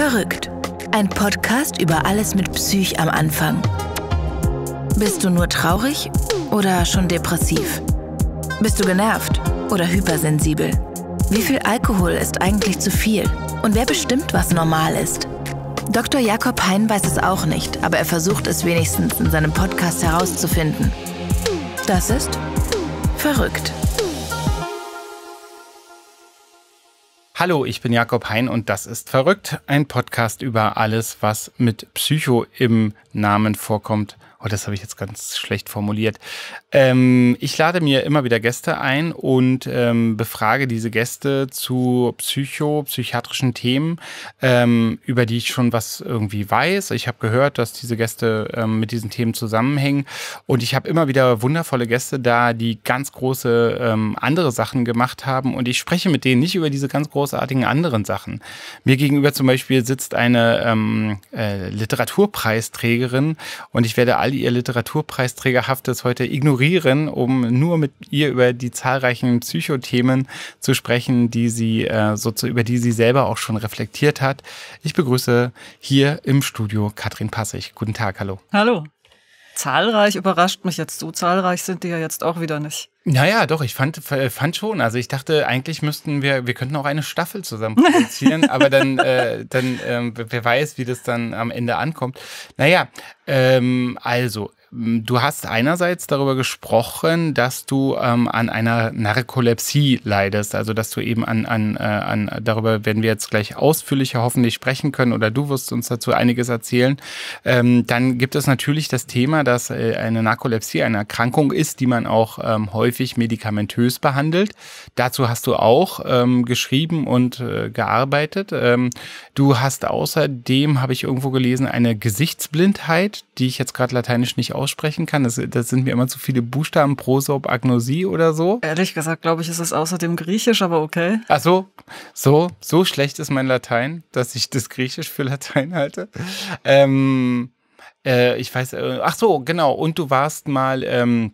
Verrückt. Ein Podcast über alles mit Psych am Anfang. Bist du nur traurig oder schon depressiv? Bist du genervt oder hypersensibel? Wie viel Alkohol ist eigentlich zu viel? Und wer bestimmt, was normal ist? Dr. Jakob Hein weiß es auch nicht, aber er versucht es wenigstens in seinem Podcast herauszufinden. Das ist verrückt. Hallo, ich bin Jakob Hein und das ist verrückt, ein Podcast über alles, was mit Psycho im Namen vorkommt oh, das habe ich jetzt ganz schlecht formuliert. Ähm, ich lade mir immer wieder Gäste ein und ähm, befrage diese Gäste zu psycho, psychiatrischen Themen, ähm, über die ich schon was irgendwie weiß. Ich habe gehört, dass diese Gäste ähm, mit diesen Themen zusammenhängen. Und ich habe immer wieder wundervolle Gäste da, die ganz große ähm, andere Sachen gemacht haben. Und ich spreche mit denen nicht über diese ganz großartigen anderen Sachen. Mir gegenüber zum Beispiel sitzt eine ähm, äh, Literaturpreisträgerin und ich werde alle all ihr Literaturpreisträgerhaftes heute ignorieren, um nur mit ihr über die zahlreichen Psychothemen zu sprechen, die sie äh, so zu, über die sie selber auch schon reflektiert hat. Ich begrüße hier im Studio Katrin Passig. Guten Tag, hallo. Hallo zahlreich überrascht mich jetzt. So zahlreich sind die ja jetzt auch wieder nicht. Naja, doch, ich fand, äh, fand schon. Also ich dachte, eigentlich müssten wir, wir könnten auch eine Staffel zusammen produzieren, aber dann, äh, dann äh, wer weiß, wie das dann am Ende ankommt. Naja, ähm, also hm, du hast einerseits darüber gesprochen, dass du ähm, an einer Narkolepsie leidest, also dass du eben an, an, äh, an, darüber werden wir jetzt gleich ausführlicher hoffentlich sprechen können oder du wirst uns dazu einiges erzählen. Ähm, dann gibt es natürlich das Thema, dass äh, eine Narkolepsie eine Erkrankung ist, die man auch ähm, häufig medikamentös behandelt. Dazu hast du auch ähm, geschrieben und äh, gearbeitet. Ähm, du hast außerdem, habe ich irgendwo gelesen, eine Gesichtsblindheit, die ich jetzt gerade lateinisch nicht aussprechen kann. Das, das sind mir immer zu viele Buchstaben, Prosop, Agnosie oder so. Ehrlich gesagt, glaube ich, ist es außerdem Griechisch, aber okay. Ach so, so, so schlecht ist mein Latein, dass ich das Griechisch für Latein halte. Ähm, äh, ich weiß, äh, ach so, genau. Und du warst mal ähm,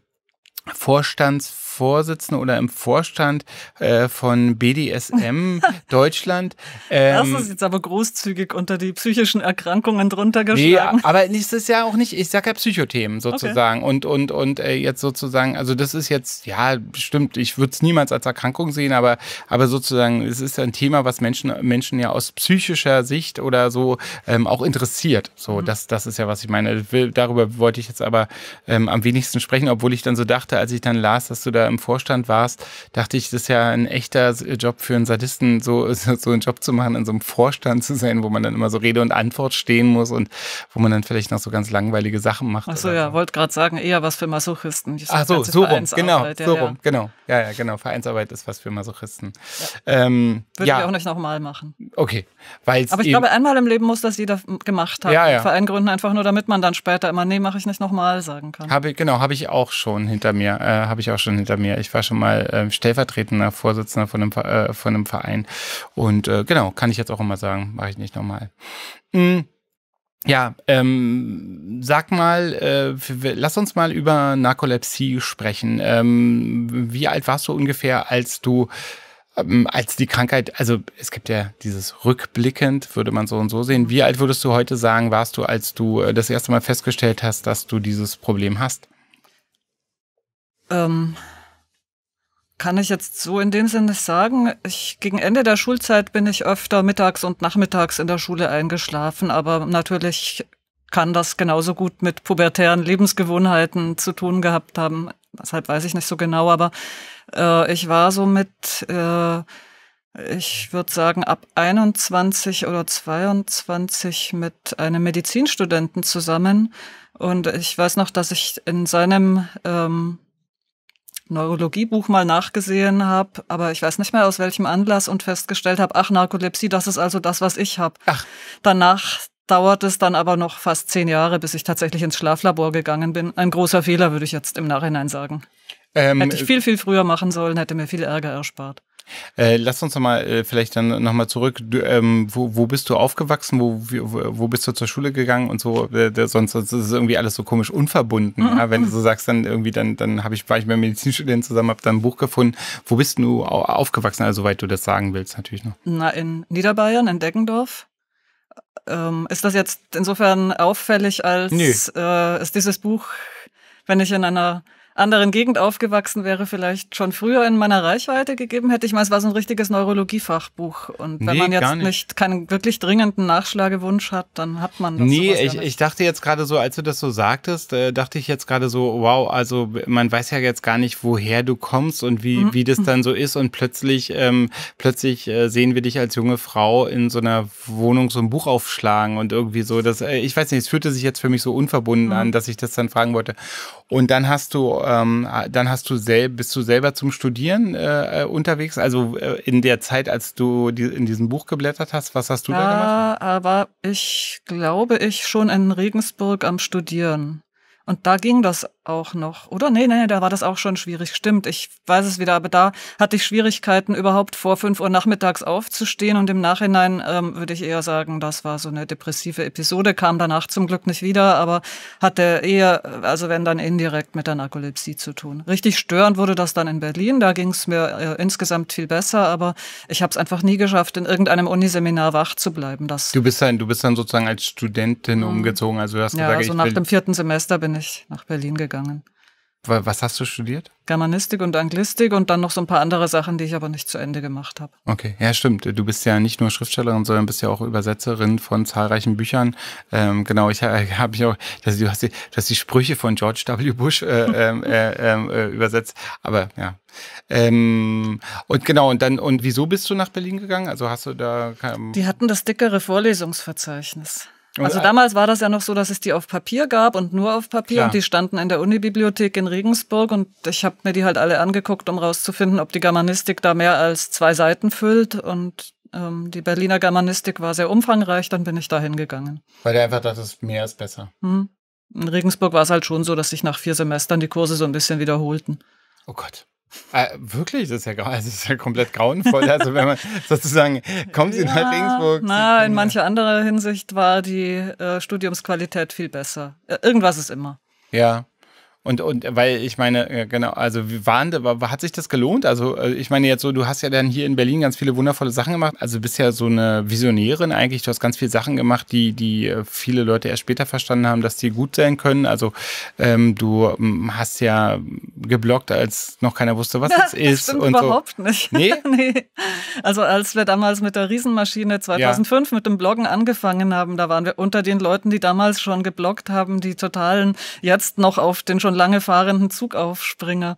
Vorstands Vorsitzenden oder im Vorstand äh, von BDSM Deutschland. Ähm, das ist jetzt aber großzügig unter die psychischen Erkrankungen drunter geschlagen. Nee, aber es ist ja auch nicht, ich sage ja Psychothemen sozusagen. Okay. Und, und, und äh, jetzt sozusagen, also das ist jetzt, ja, stimmt, ich würde es niemals als Erkrankung sehen, aber, aber sozusagen, es ist ein Thema, was Menschen, Menschen ja aus psychischer Sicht oder so ähm, auch interessiert. So, mhm. das, das ist ja, was ich meine. Darüber wollte ich jetzt aber ähm, am wenigsten sprechen, obwohl ich dann so dachte, als ich dann las, dass du da im Vorstand warst, dachte ich, das ist ja ein echter Job für einen Sadisten, so, so einen Job zu machen, in so einem Vorstand zu sein, wo man dann immer so Rede und Antwort stehen muss und wo man dann vielleicht noch so ganz langweilige Sachen macht. Achso, ja, so. wollte gerade sagen, eher was für Masochisten. Ach so, so rum, genau, ja, so rum, ja. genau. Ja, ja, genau. Vereinsarbeit ist was für Masochisten. Ja. Ähm, Würde ja. ich auch nicht nochmal machen. Okay. Weil's Aber ich glaube, einmal im Leben muss das jeder gemacht haben. Ja, ja. Verein gründen einfach nur, damit man dann später immer, nee, mache ich nicht nochmal sagen kann. Habe, genau, habe ich auch schon hinter mir, äh, habe ich auch schon hinter hinter mir. Ich war schon mal äh, stellvertretender Vorsitzender von einem, äh, von einem Verein. Und äh, genau, kann ich jetzt auch immer sagen, mache ich nicht nochmal. Mhm. Ja, ähm, sag mal, äh, lass uns mal über Narkolepsie sprechen. Ähm, wie alt warst du ungefähr, als du, ähm, als die Krankheit, also es gibt ja dieses rückblickend, würde man so und so sehen. Wie alt würdest du heute sagen, warst du, als du äh, das erste Mal festgestellt hast, dass du dieses Problem hast? Ähm, kann ich jetzt so in dem Sinne sagen. Ich, gegen Ende der Schulzeit bin ich öfter mittags und nachmittags in der Schule eingeschlafen, aber natürlich kann das genauso gut mit pubertären Lebensgewohnheiten zu tun gehabt haben. Deshalb weiß ich nicht so genau, aber äh, ich war so mit, äh, ich würde sagen, ab 21 oder 22 mit einem Medizinstudenten zusammen. Und ich weiß noch, dass ich in seinem ähm, Neurologiebuch mal nachgesehen habe, aber ich weiß nicht mehr aus welchem Anlass und festgestellt habe, ach, Narkolepsie, das ist also das, was ich habe. Danach dauert es dann aber noch fast zehn Jahre, bis ich tatsächlich ins Schlaflabor gegangen bin. Ein großer Fehler, würde ich jetzt im Nachhinein sagen. Ähm, hätte ich äh, viel, viel früher machen sollen, hätte mir viel Ärger erspart. Äh, lass uns nochmal äh, vielleicht dann nochmal zurück. Du, ähm, wo, wo bist du aufgewachsen? Wo, wo, wo bist du zur Schule gegangen und so? Äh, sonst, ist es irgendwie alles so komisch unverbunden. Mhm. Ja? Wenn du so sagst, dann irgendwie, dann, dann hab ich, war ich mit Medizinstudenten zusammen, habe dann ein Buch gefunden. Wo bist du aufgewachsen, also soweit du das sagen willst, natürlich noch? Na, in Niederbayern, in Deggendorf. Ähm, ist das jetzt insofern auffällig, als äh, ist dieses Buch, wenn ich in einer anderen Gegend aufgewachsen wäre, vielleicht schon früher in meiner Reichweite gegeben hätte. Ich meine, es war so ein richtiges Neurologiefachbuch. Und wenn nee, man jetzt nicht. nicht. keinen wirklich dringenden Nachschlagewunsch hat, dann hat man das. Nee, ich, ja ich dachte jetzt gerade so, als du das so sagtest, äh, dachte ich jetzt gerade so, wow, also man weiß ja jetzt gar nicht, woher du kommst und wie, mhm. wie das mhm. dann so ist. Und plötzlich, ähm, plötzlich äh, sehen wir dich als junge Frau in so einer Wohnung so ein Buch aufschlagen und irgendwie so. Das, äh, ich weiß nicht, es fühlte sich jetzt für mich so unverbunden mhm. an, dass ich das dann fragen wollte. Und dann hast du, ähm, dann hast du sel bist du selber zum Studieren äh, äh, unterwegs. Also äh, in der Zeit, als du die, in diesem Buch geblättert hast, was hast du ja, da gemacht? Ja, Aber ich glaube, ich schon in Regensburg am Studieren. Und da ging das auch noch, oder? Nee, nee, da war das auch schon schwierig. Stimmt, ich weiß es wieder, aber da hatte ich Schwierigkeiten, überhaupt vor fünf Uhr nachmittags aufzustehen. Und im Nachhinein ähm, würde ich eher sagen, das war so eine depressive Episode, kam danach zum Glück nicht wieder, aber hatte eher, also wenn dann indirekt mit der Narkolepsie zu tun. Richtig störend wurde das dann in Berlin, da ging es mir äh, insgesamt viel besser, aber ich habe es einfach nie geschafft, in irgendeinem Uniseminar wach zu bleiben. Das du, bist dann, du bist dann sozusagen als Studentin mhm. umgezogen, also du hast ja, gesagt, also nach dem vierten Semester bin ich nach Berlin gegangen gegangen. Was hast du studiert? Germanistik und Anglistik und dann noch so ein paar andere Sachen, die ich aber nicht zu Ende gemacht habe. Okay, ja stimmt. Du bist ja nicht nur Schriftstellerin, sondern bist ja auch Übersetzerin von zahlreichen Büchern. Ähm, genau, ich äh, habe ich auch, dass du hast die, dass die Sprüche von George W. Bush äh, ähm, äh, ähm, äh, übersetzt. Aber ja. Ähm, und genau, und dann, und wieso bist du nach Berlin gegangen? Also hast du da. Ähm die hatten das dickere Vorlesungsverzeichnis. Also äh, damals war das ja noch so, dass es die auf Papier gab und nur auf Papier Klar. und die standen in der Unibibliothek in Regensburg und ich habe mir die halt alle angeguckt, um rauszufinden, ob die Germanistik da mehr als zwei Seiten füllt und ähm, die Berliner Germanistik war sehr umfangreich, dann bin ich da hingegangen. Weil der einfach dachte, mehr ist besser. Hm. In Regensburg war es halt schon so, dass sich nach vier Semestern die Kurse so ein bisschen wiederholten. Oh Gott. Ah, wirklich, das ist ja, also das ist ja komplett grauenvoll. Also wenn man sozusagen kommt sie ja, nach Regensburg. Na, in mancher anderer Hinsicht war die äh, Studiumsqualität viel besser. Äh, irgendwas ist immer. Ja, und, und weil ich meine, genau, also waren, hat sich das gelohnt? Also äh, ich meine jetzt so, du hast ja dann hier in Berlin ganz viele wundervolle Sachen gemacht. Also du bist ja so eine Visionärin eigentlich. Du hast ganz viele Sachen gemacht, die, die äh, viele Leute erst später verstanden haben, dass die gut sein können. Also ähm, du hast ja gebloggt, als noch keiner wusste, was das, das ist. Stimmt und überhaupt so. nicht. Nee? nee? Also als wir damals mit der Riesenmaschine 2005 ja. mit dem Bloggen angefangen haben, da waren wir unter den Leuten, die damals schon gebloggt haben, die totalen jetzt noch auf den schon und lange fahrenden Zug aufspringe.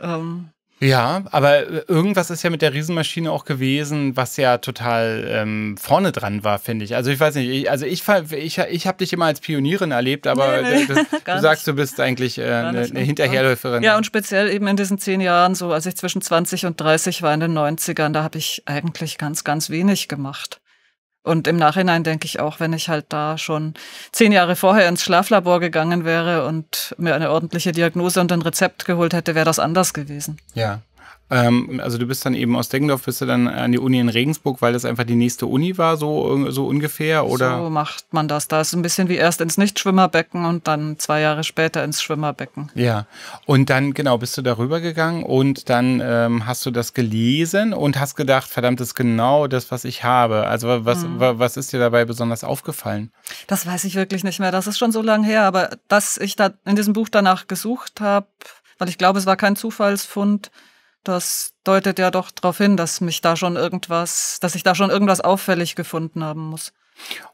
Ähm. Ja, aber äh, irgendwas ist ja mit der Riesenmaschine auch gewesen, was ja total ähm, vorne dran war, finde ich. Also ich weiß nicht, ich, also ich, ich, ich habe dich immer als Pionierin erlebt, aber nee, nee, das, du sagst, du bist eigentlich äh, eine, eine Hinterherläuferin. Ja, und speziell eben in diesen zehn Jahren, so als ich zwischen 20 und 30 war in den 90ern, da habe ich eigentlich ganz, ganz wenig gemacht. Und im Nachhinein denke ich auch, wenn ich halt da schon zehn Jahre vorher ins Schlaflabor gegangen wäre und mir eine ordentliche Diagnose und ein Rezept geholt hätte, wäre das anders gewesen. Ja. Ähm, also du bist dann eben aus Deggendorf, bist du dann an die Uni in Regensburg, weil das einfach die nächste Uni war, so, äh, so ungefähr? Oder? So macht man das. Da ist ein bisschen wie erst ins Nichtschwimmerbecken und dann zwei Jahre später ins Schwimmerbecken. Ja, und dann, genau, bist du darüber gegangen und dann ähm, hast du das gelesen und hast gedacht, verdammt, das ist genau das, was ich habe. Also was, hm. was ist dir dabei besonders aufgefallen? Das weiß ich wirklich nicht mehr. Das ist schon so lange her, aber dass ich da in diesem Buch danach gesucht habe, weil ich glaube, es war kein Zufallsfund, das deutet ja doch darauf hin, dass mich da schon irgendwas, dass ich da schon irgendwas auffällig gefunden haben muss.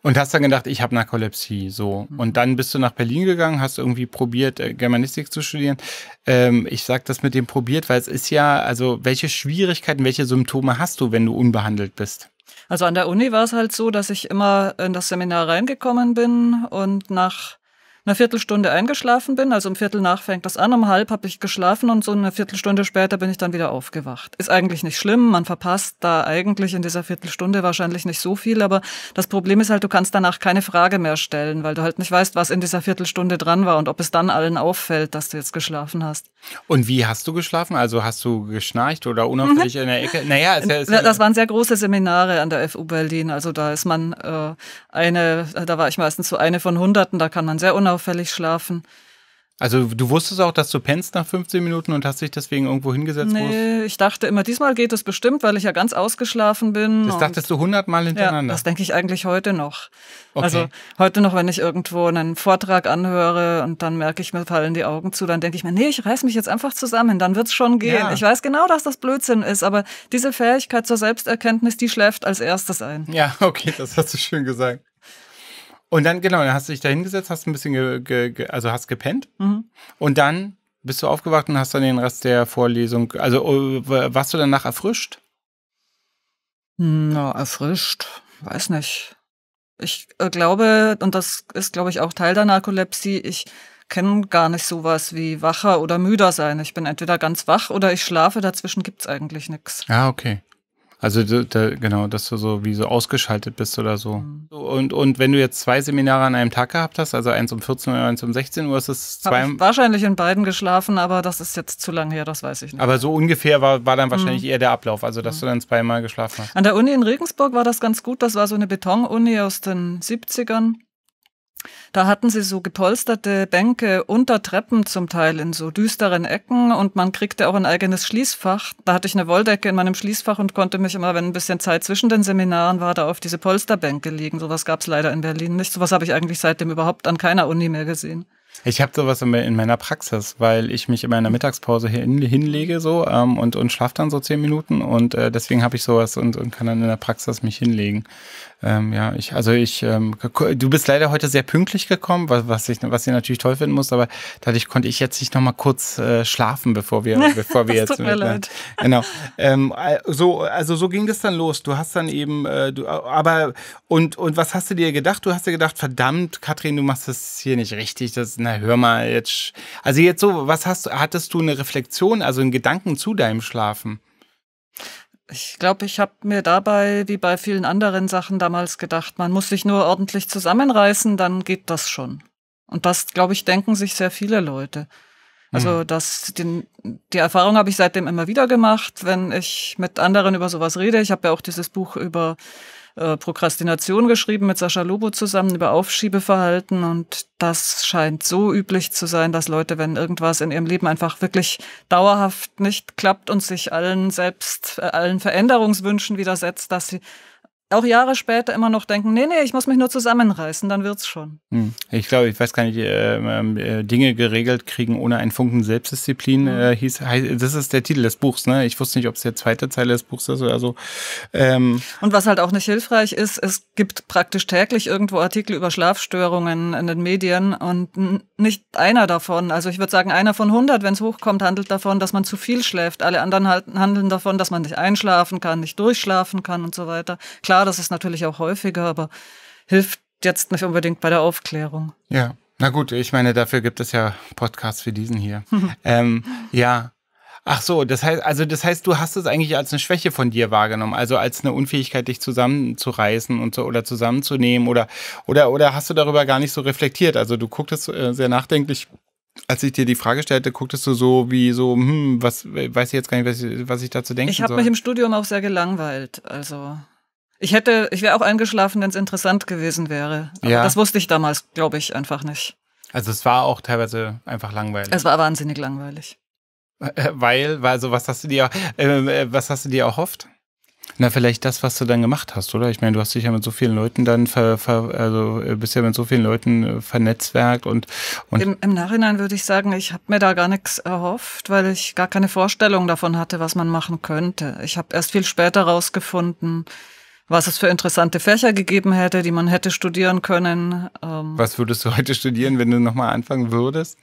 Und hast dann gedacht, ich habe Narkolepsie, so. Mhm. Und dann bist du nach Berlin gegangen, hast irgendwie probiert, äh, Germanistik zu studieren. Ähm, ich sage das mit dem probiert, weil es ist ja, also welche Schwierigkeiten, welche Symptome hast du, wenn du unbehandelt bist? Also an der Uni war es halt so, dass ich immer in das Seminar reingekommen bin und nach eine Viertelstunde eingeschlafen bin. Also um Viertel nach fängt das an, um halb habe ich geschlafen und so eine Viertelstunde später bin ich dann wieder aufgewacht. Ist eigentlich nicht schlimm, man verpasst da eigentlich in dieser Viertelstunde wahrscheinlich nicht so viel, aber das Problem ist halt, du kannst danach keine Frage mehr stellen, weil du halt nicht weißt, was in dieser Viertelstunde dran war und ob es dann allen auffällt, dass du jetzt geschlafen hast. Und wie hast du geschlafen? Also hast du geschnarcht oder unauffällig mhm. in der Ecke? Naja, ist ja, ist das waren sehr große Seminare an der FU Berlin. Also da ist man äh, eine, da war ich meistens so eine von Hunderten, da kann man sehr unauffällig unauffällig schlafen. Also du wusstest auch, dass du pennst nach 15 Minuten und hast dich deswegen irgendwo hingesetzt? Nee, ich dachte immer, diesmal geht es bestimmt, weil ich ja ganz ausgeschlafen bin. Das dachtest du hundertmal hintereinander? Ja, das denke ich eigentlich heute noch. Okay. Also heute noch, wenn ich irgendwo einen Vortrag anhöre und dann merke ich, mir fallen die Augen zu, dann denke ich mir, nee, ich reiß mich jetzt einfach zusammen, dann wird es schon gehen. Ja. Ich weiß genau, dass das Blödsinn ist, aber diese Fähigkeit zur Selbsterkenntnis, die schläft als erstes ein. Ja, okay, das hast du schön gesagt. Und dann, genau, dann hast du dich da hingesetzt, hast ein bisschen, ge, ge, ge, also hast gepennt. Mhm. Und dann bist du aufgewacht und hast dann den Rest der Vorlesung, also äh, warst du danach erfrischt? Na, erfrischt, weiß nicht. Ich äh, glaube, und das ist, glaube ich, auch Teil der Narkolepsie, ich kenne gar nicht sowas wie wacher oder müder sein. Ich bin entweder ganz wach oder ich schlafe, dazwischen gibt es eigentlich nichts. Ah, okay. Also da, da, genau, dass du so wie so ausgeschaltet bist oder so. Mhm. Und, und wenn du jetzt zwei Seminare an einem Tag gehabt hast, also eins um 14 Uhr und eins um 16 Uhr, ist es zwei. wahrscheinlich in beiden geschlafen, aber das ist jetzt zu lang her, das weiß ich nicht. Aber so ungefähr war, war dann wahrscheinlich mhm. eher der Ablauf, also dass mhm. du dann zweimal geschlafen hast. An der Uni in Regensburg war das ganz gut, das war so eine Betonuni aus den 70ern. Da hatten sie so gepolsterte Bänke unter Treppen zum Teil in so düsteren Ecken und man kriegte auch ein eigenes Schließfach. Da hatte ich eine Wolldecke in meinem Schließfach und konnte mich immer, wenn ein bisschen Zeit zwischen den Seminaren war, da auf diese Polsterbänke liegen. Sowas gab es leider in Berlin nicht. Sowas habe ich eigentlich seitdem überhaupt an keiner Uni mehr gesehen. Ich habe sowas in meiner Praxis, weil ich mich immer in der Mittagspause hier hinlege so ähm, und, und schlafe dann so zehn Minuten und äh, deswegen habe ich sowas und, und kann dann in der Praxis mich hinlegen. Ähm, ja, ich, also ich, ähm, du bist leider heute sehr pünktlich gekommen, was, was, ich, was ich natürlich toll finden muss, aber dadurch konnte ich jetzt nicht nochmal kurz äh, schlafen, bevor wir, bevor wir jetzt. Tut mir leid. Genau. Ähm, äh, so, also so ging das dann los. Du hast dann eben, äh, du, aber und, und was hast du dir gedacht? Du hast dir gedacht, verdammt, Katrin, du machst das hier nicht richtig. Das, na hör mal, jetzt. Also jetzt so, was hast hattest du eine Reflexion, also einen Gedanken zu deinem Schlafen? ich glaube, ich habe mir dabei, wie bei vielen anderen Sachen damals gedacht, man muss sich nur ordentlich zusammenreißen, dann geht das schon. Und das, glaube ich, denken sich sehr viele Leute. Also mhm. das, den, die Erfahrung habe ich seitdem immer wieder gemacht, wenn ich mit anderen über sowas rede. Ich habe ja auch dieses Buch über äh, Prokrastination geschrieben mit Sascha Lobo zusammen über Aufschiebeverhalten und das scheint so üblich zu sein, dass Leute, wenn irgendwas in ihrem Leben einfach wirklich dauerhaft nicht klappt und sich allen selbst, äh, allen Veränderungswünschen widersetzt, dass sie auch Jahre später immer noch denken, nee, nee, ich muss mich nur zusammenreißen, dann wird's schon. Hm. Ich glaube, ich weiß gar nicht, äh, äh, Dinge geregelt kriegen ohne einen Funken Selbstdisziplin mhm. äh, hieß, das ist der Titel des Buchs, ne? Ich wusste nicht, ob es der zweite Teil des Buchs ist oder so. Ähm Und was halt auch nicht hilfreich ist, es gibt praktisch täglich irgendwo Artikel über Schlafstörungen in den Medien und nicht einer davon, also ich würde sagen, einer von 100, wenn es hochkommt, handelt davon, dass man zu viel schläft. Alle anderen handeln davon, dass man nicht einschlafen kann, nicht durchschlafen kann und so weiter. Klar, klar, das ist natürlich auch häufiger, aber hilft jetzt nicht unbedingt bei der Aufklärung. Ja, na gut, ich meine, dafür gibt es ja Podcasts wie diesen hier. ähm, ja. Ach so, das heißt, also das heißt, du hast es eigentlich als eine Schwäche von dir wahrgenommen, also als eine Unfähigkeit, dich zusammenzureißen und so oder zusammenzunehmen oder oder oder hast du darüber gar nicht so reflektiert? Also du gucktest äh, sehr nachdenklich als ich dir die Frage stellte, gucktest du so wie so, hm, was weiß ich jetzt gar nicht, was ich, was ich dazu denke. Ich habe mich im Studium auch sehr gelangweilt. Also ich hätte, ich wäre auch eingeschlafen, wenn es interessant gewesen wäre. Aber ja. das wusste ich damals, glaube ich, einfach nicht. Also es war auch teilweise einfach langweilig. Es war wahnsinnig langweilig. Äh, äh, weil, also was hast du dir, ähm, äh, was hast du dir erhofft? Na, vielleicht das, was du dann gemacht hast, oder? Ich meine, du hast dich ja mit so vielen Leuten dann, ver, ver, also äh, bist ja mit so vielen Leuten vernetzwerkt und. und Im, Im Nachhinein würde ich sagen, ich habe mir da gar nichts erhofft, weil ich gar keine Vorstellung davon hatte, was man machen könnte. Ich habe erst viel später rausgefunden, was es für interessante Fächer gegeben hätte, die man hätte studieren können. Ähm. was würdest du heute studieren, wenn du nochmal anfangen würdest?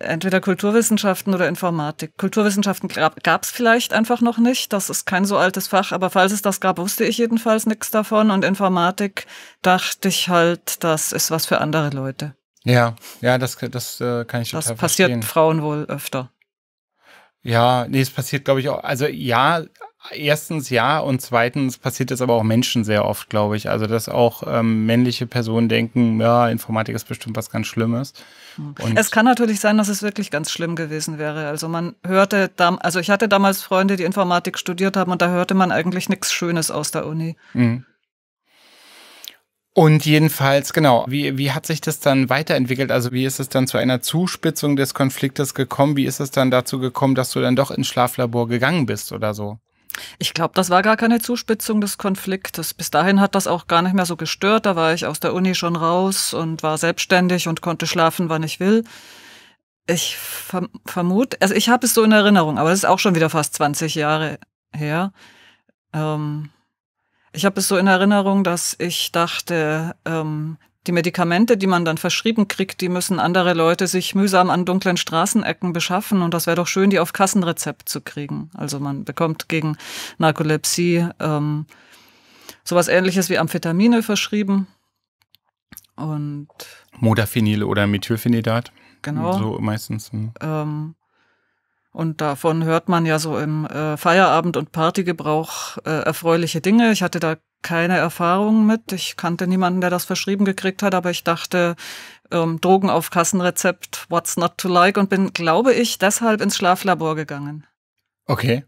Entweder Kulturwissenschaften oder Informatik. Kulturwissenschaften gab es vielleicht einfach noch nicht. Das ist kein so altes Fach, aber falls es das gab, wusste ich jedenfalls nichts davon. Und Informatik dachte ich halt, das ist was für andere Leute. Ja, ja, das, das äh, kann ich total Das passiert verstehen. Frauen wohl öfter. Ja, nee, es passiert, glaube ich, auch. Also ja, Erstens ja und zweitens passiert das aber auch Menschen sehr oft, glaube ich. Also, dass auch ähm, männliche Personen denken, ja, Informatik ist bestimmt was ganz Schlimmes. Hm. Und es kann natürlich sein, dass es wirklich ganz schlimm gewesen wäre. Also man hörte, also ich hatte damals Freunde, die Informatik studiert haben und da hörte man eigentlich nichts Schönes aus der Uni. Mhm. Und jedenfalls, genau, wie, wie hat sich das dann weiterentwickelt? Also wie ist es dann zu einer Zuspitzung des Konfliktes gekommen? Wie ist es dann dazu gekommen, dass du dann doch ins Schlaflabor gegangen bist oder so? Ich glaube, das war gar keine Zuspitzung des Konfliktes. Bis dahin hat das auch gar nicht mehr so gestört. Da war ich aus der Uni schon raus und war selbstständig und konnte schlafen, wann ich will. Ich vermute, also ich habe es so in Erinnerung, aber es ist auch schon wieder fast 20 Jahre her. Ähm, ich habe es so in Erinnerung, dass ich dachte, ähm, die Medikamente, die man dann verschrieben kriegt, die müssen andere Leute sich mühsam an dunklen Straßenecken beschaffen und das wäre doch schön, die auf Kassenrezept zu kriegen. Also man bekommt gegen Narkolepsie ähm, sowas ähnliches wie Amphetamine verschrieben und Modafinil oder Methylphenidat. Genau. So meistens. Hm. Ähm, und davon hört man ja so im äh, Feierabend- und Partygebrauch äh, erfreuliche Dinge. Ich hatte da keine Erfahrung mit. Ich kannte niemanden, der das verschrieben gekriegt hat, aber ich dachte, ähm, Drogen auf Kassenrezept, what's not to like und bin, glaube ich, deshalb ins Schlaflabor gegangen. Okay.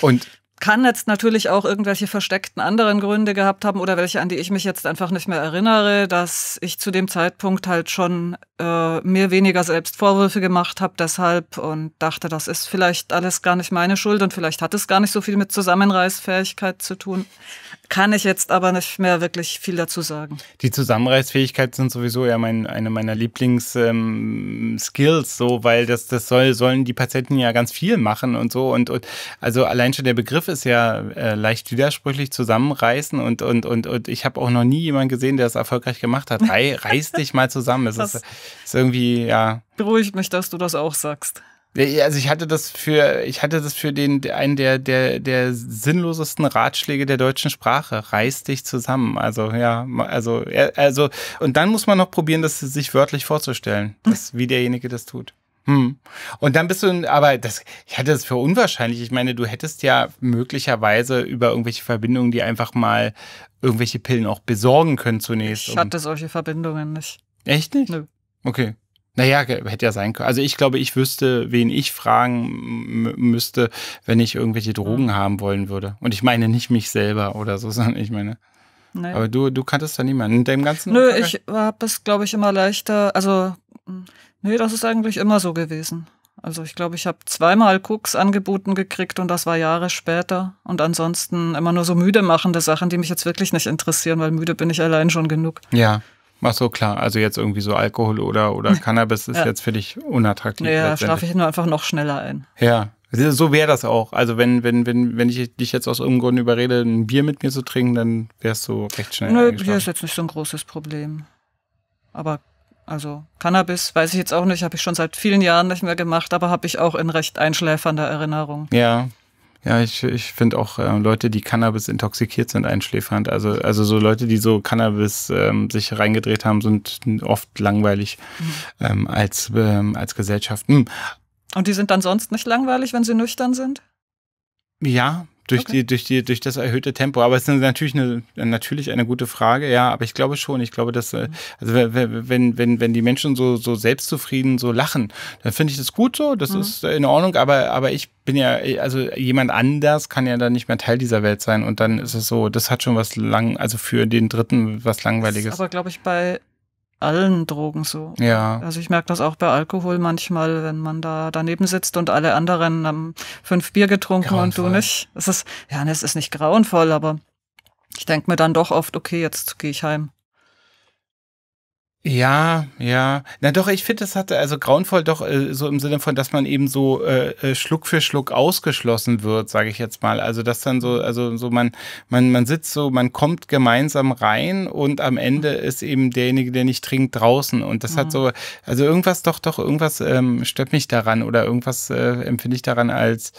Und kann jetzt natürlich auch irgendwelche versteckten anderen Gründe gehabt haben oder welche, an die ich mich jetzt einfach nicht mehr erinnere, dass ich zu dem Zeitpunkt halt schon äh, mir weniger selbst Vorwürfe gemacht habe deshalb und dachte, das ist vielleicht alles gar nicht meine Schuld und vielleicht hat es gar nicht so viel mit Zusammenreißfähigkeit zu tun. Kann ich jetzt aber nicht mehr wirklich viel dazu sagen. Die Zusammenreißfähigkeit sind sowieso ja mein, eine meiner Lieblingsskills, ähm, so, weil das, das soll, sollen die Patienten ja ganz viel machen und so. Und, und also allein schon der Begriff ist ja äh, leicht widersprüchlich zusammenreißen und, und, und, und ich habe auch noch nie jemanden gesehen, der es erfolgreich gemacht hat. Rei, reiß dich mal zusammen. Es ist, ist irgendwie, ja. Beruhigt mich, dass du das auch sagst. Also ich hatte das für, ich hatte das für den, einen der, der, der sinnlosesten Ratschläge der deutschen Sprache. Reiß dich zusammen. Also, ja, also, also, und dann muss man noch probieren, das sich wörtlich vorzustellen, dass, wie derjenige das tut. Hm. Und dann bist du, aber das, ich hatte das für unwahrscheinlich. Ich meine, du hättest ja möglicherweise über irgendwelche Verbindungen, die einfach mal irgendwelche Pillen auch besorgen können zunächst. Ich hatte solche Verbindungen nicht. Echt nicht? Nö. Okay. Naja, hätte ja sein können. Also ich glaube, ich wüsste, wen ich fragen müsste, wenn ich irgendwelche Drogen hm. haben wollen würde. Und ich meine nicht mich selber oder so, sondern ich meine. Nein. Aber du, du kanntest da niemanden in deinem ganzen. Nö, Umfang? ich habe es, glaube ich, immer leichter. Also hm, Nee, das ist eigentlich immer so gewesen. Also ich glaube, ich habe zweimal Cooks angeboten gekriegt und das war Jahre später. Und ansonsten immer nur so müde machende Sachen, die mich jetzt wirklich nicht interessieren, weil müde bin ich allein schon genug. Ja. Ach so, klar. Also jetzt irgendwie so Alkohol oder, oder Cannabis ist ja. jetzt für dich unattraktiv. Ja, schlafe ich nur einfach noch schneller ein. Ja. So wäre das auch. Also wenn, wenn, wenn, wenn ich dich jetzt aus irgendeinem Grund überrede, ein Bier mit mir zu trinken, dann wärst du recht schnell. Nö, Bier ist jetzt nicht so ein großes Problem. Aber also Cannabis weiß ich jetzt auch nicht, habe ich schon seit vielen Jahren nicht mehr gemacht, aber habe ich auch in recht einschläfernder Erinnerung. Ja. Ja, ich, ich finde auch äh, Leute, die Cannabis intoxikiert sind, einschläfernd. Also, also so Leute, die so Cannabis ähm, sich reingedreht haben, sind oft langweilig mhm. ähm, als, ähm, als Gesellschaft. Hm. Und die sind dann sonst nicht langweilig, wenn sie nüchtern sind? Ja, durch okay. die, durch die, durch das erhöhte Tempo. Aber es ist natürlich eine, natürlich eine gute Frage, ja. Aber ich glaube schon, ich glaube, dass, äh, mhm. also wenn, wenn, wenn die Menschen so, so selbstzufrieden so lachen, dann finde ich das gut so, das mhm. ist in Ordnung. Aber, aber ich bin ja, also jemand anders kann ja dann nicht mehr Teil dieser Welt sein. Und dann ist es so, das hat schon was lang, also für den Dritten was Langweiliges. aber, glaube ich, bei allen Drogen so. Ja. Also ich merke das auch bei Alkohol manchmal, wenn man da daneben sitzt und alle anderen haben fünf Bier getrunken grauenvoll. und du nicht. Es ist, ja, es ist nicht grauenvoll, aber ich denke mir dann doch oft, okay, jetzt gehe ich heim. Ja, ja. Na doch, ich finde, das hatte also grauenvoll doch äh, so im Sinne von, dass man eben so äh, äh Schluck für Schluck ausgeschlossen wird, sage ich jetzt mal. Also dass dann so, also so man, man, man sitzt so, man kommt gemeinsam rein und am Ende mhm. ist eben derjenige, der nicht trinkt, draußen. Und das mhm. hat so, also irgendwas doch, doch, irgendwas ähm, stört mich daran oder irgendwas äh, empfinde ich daran als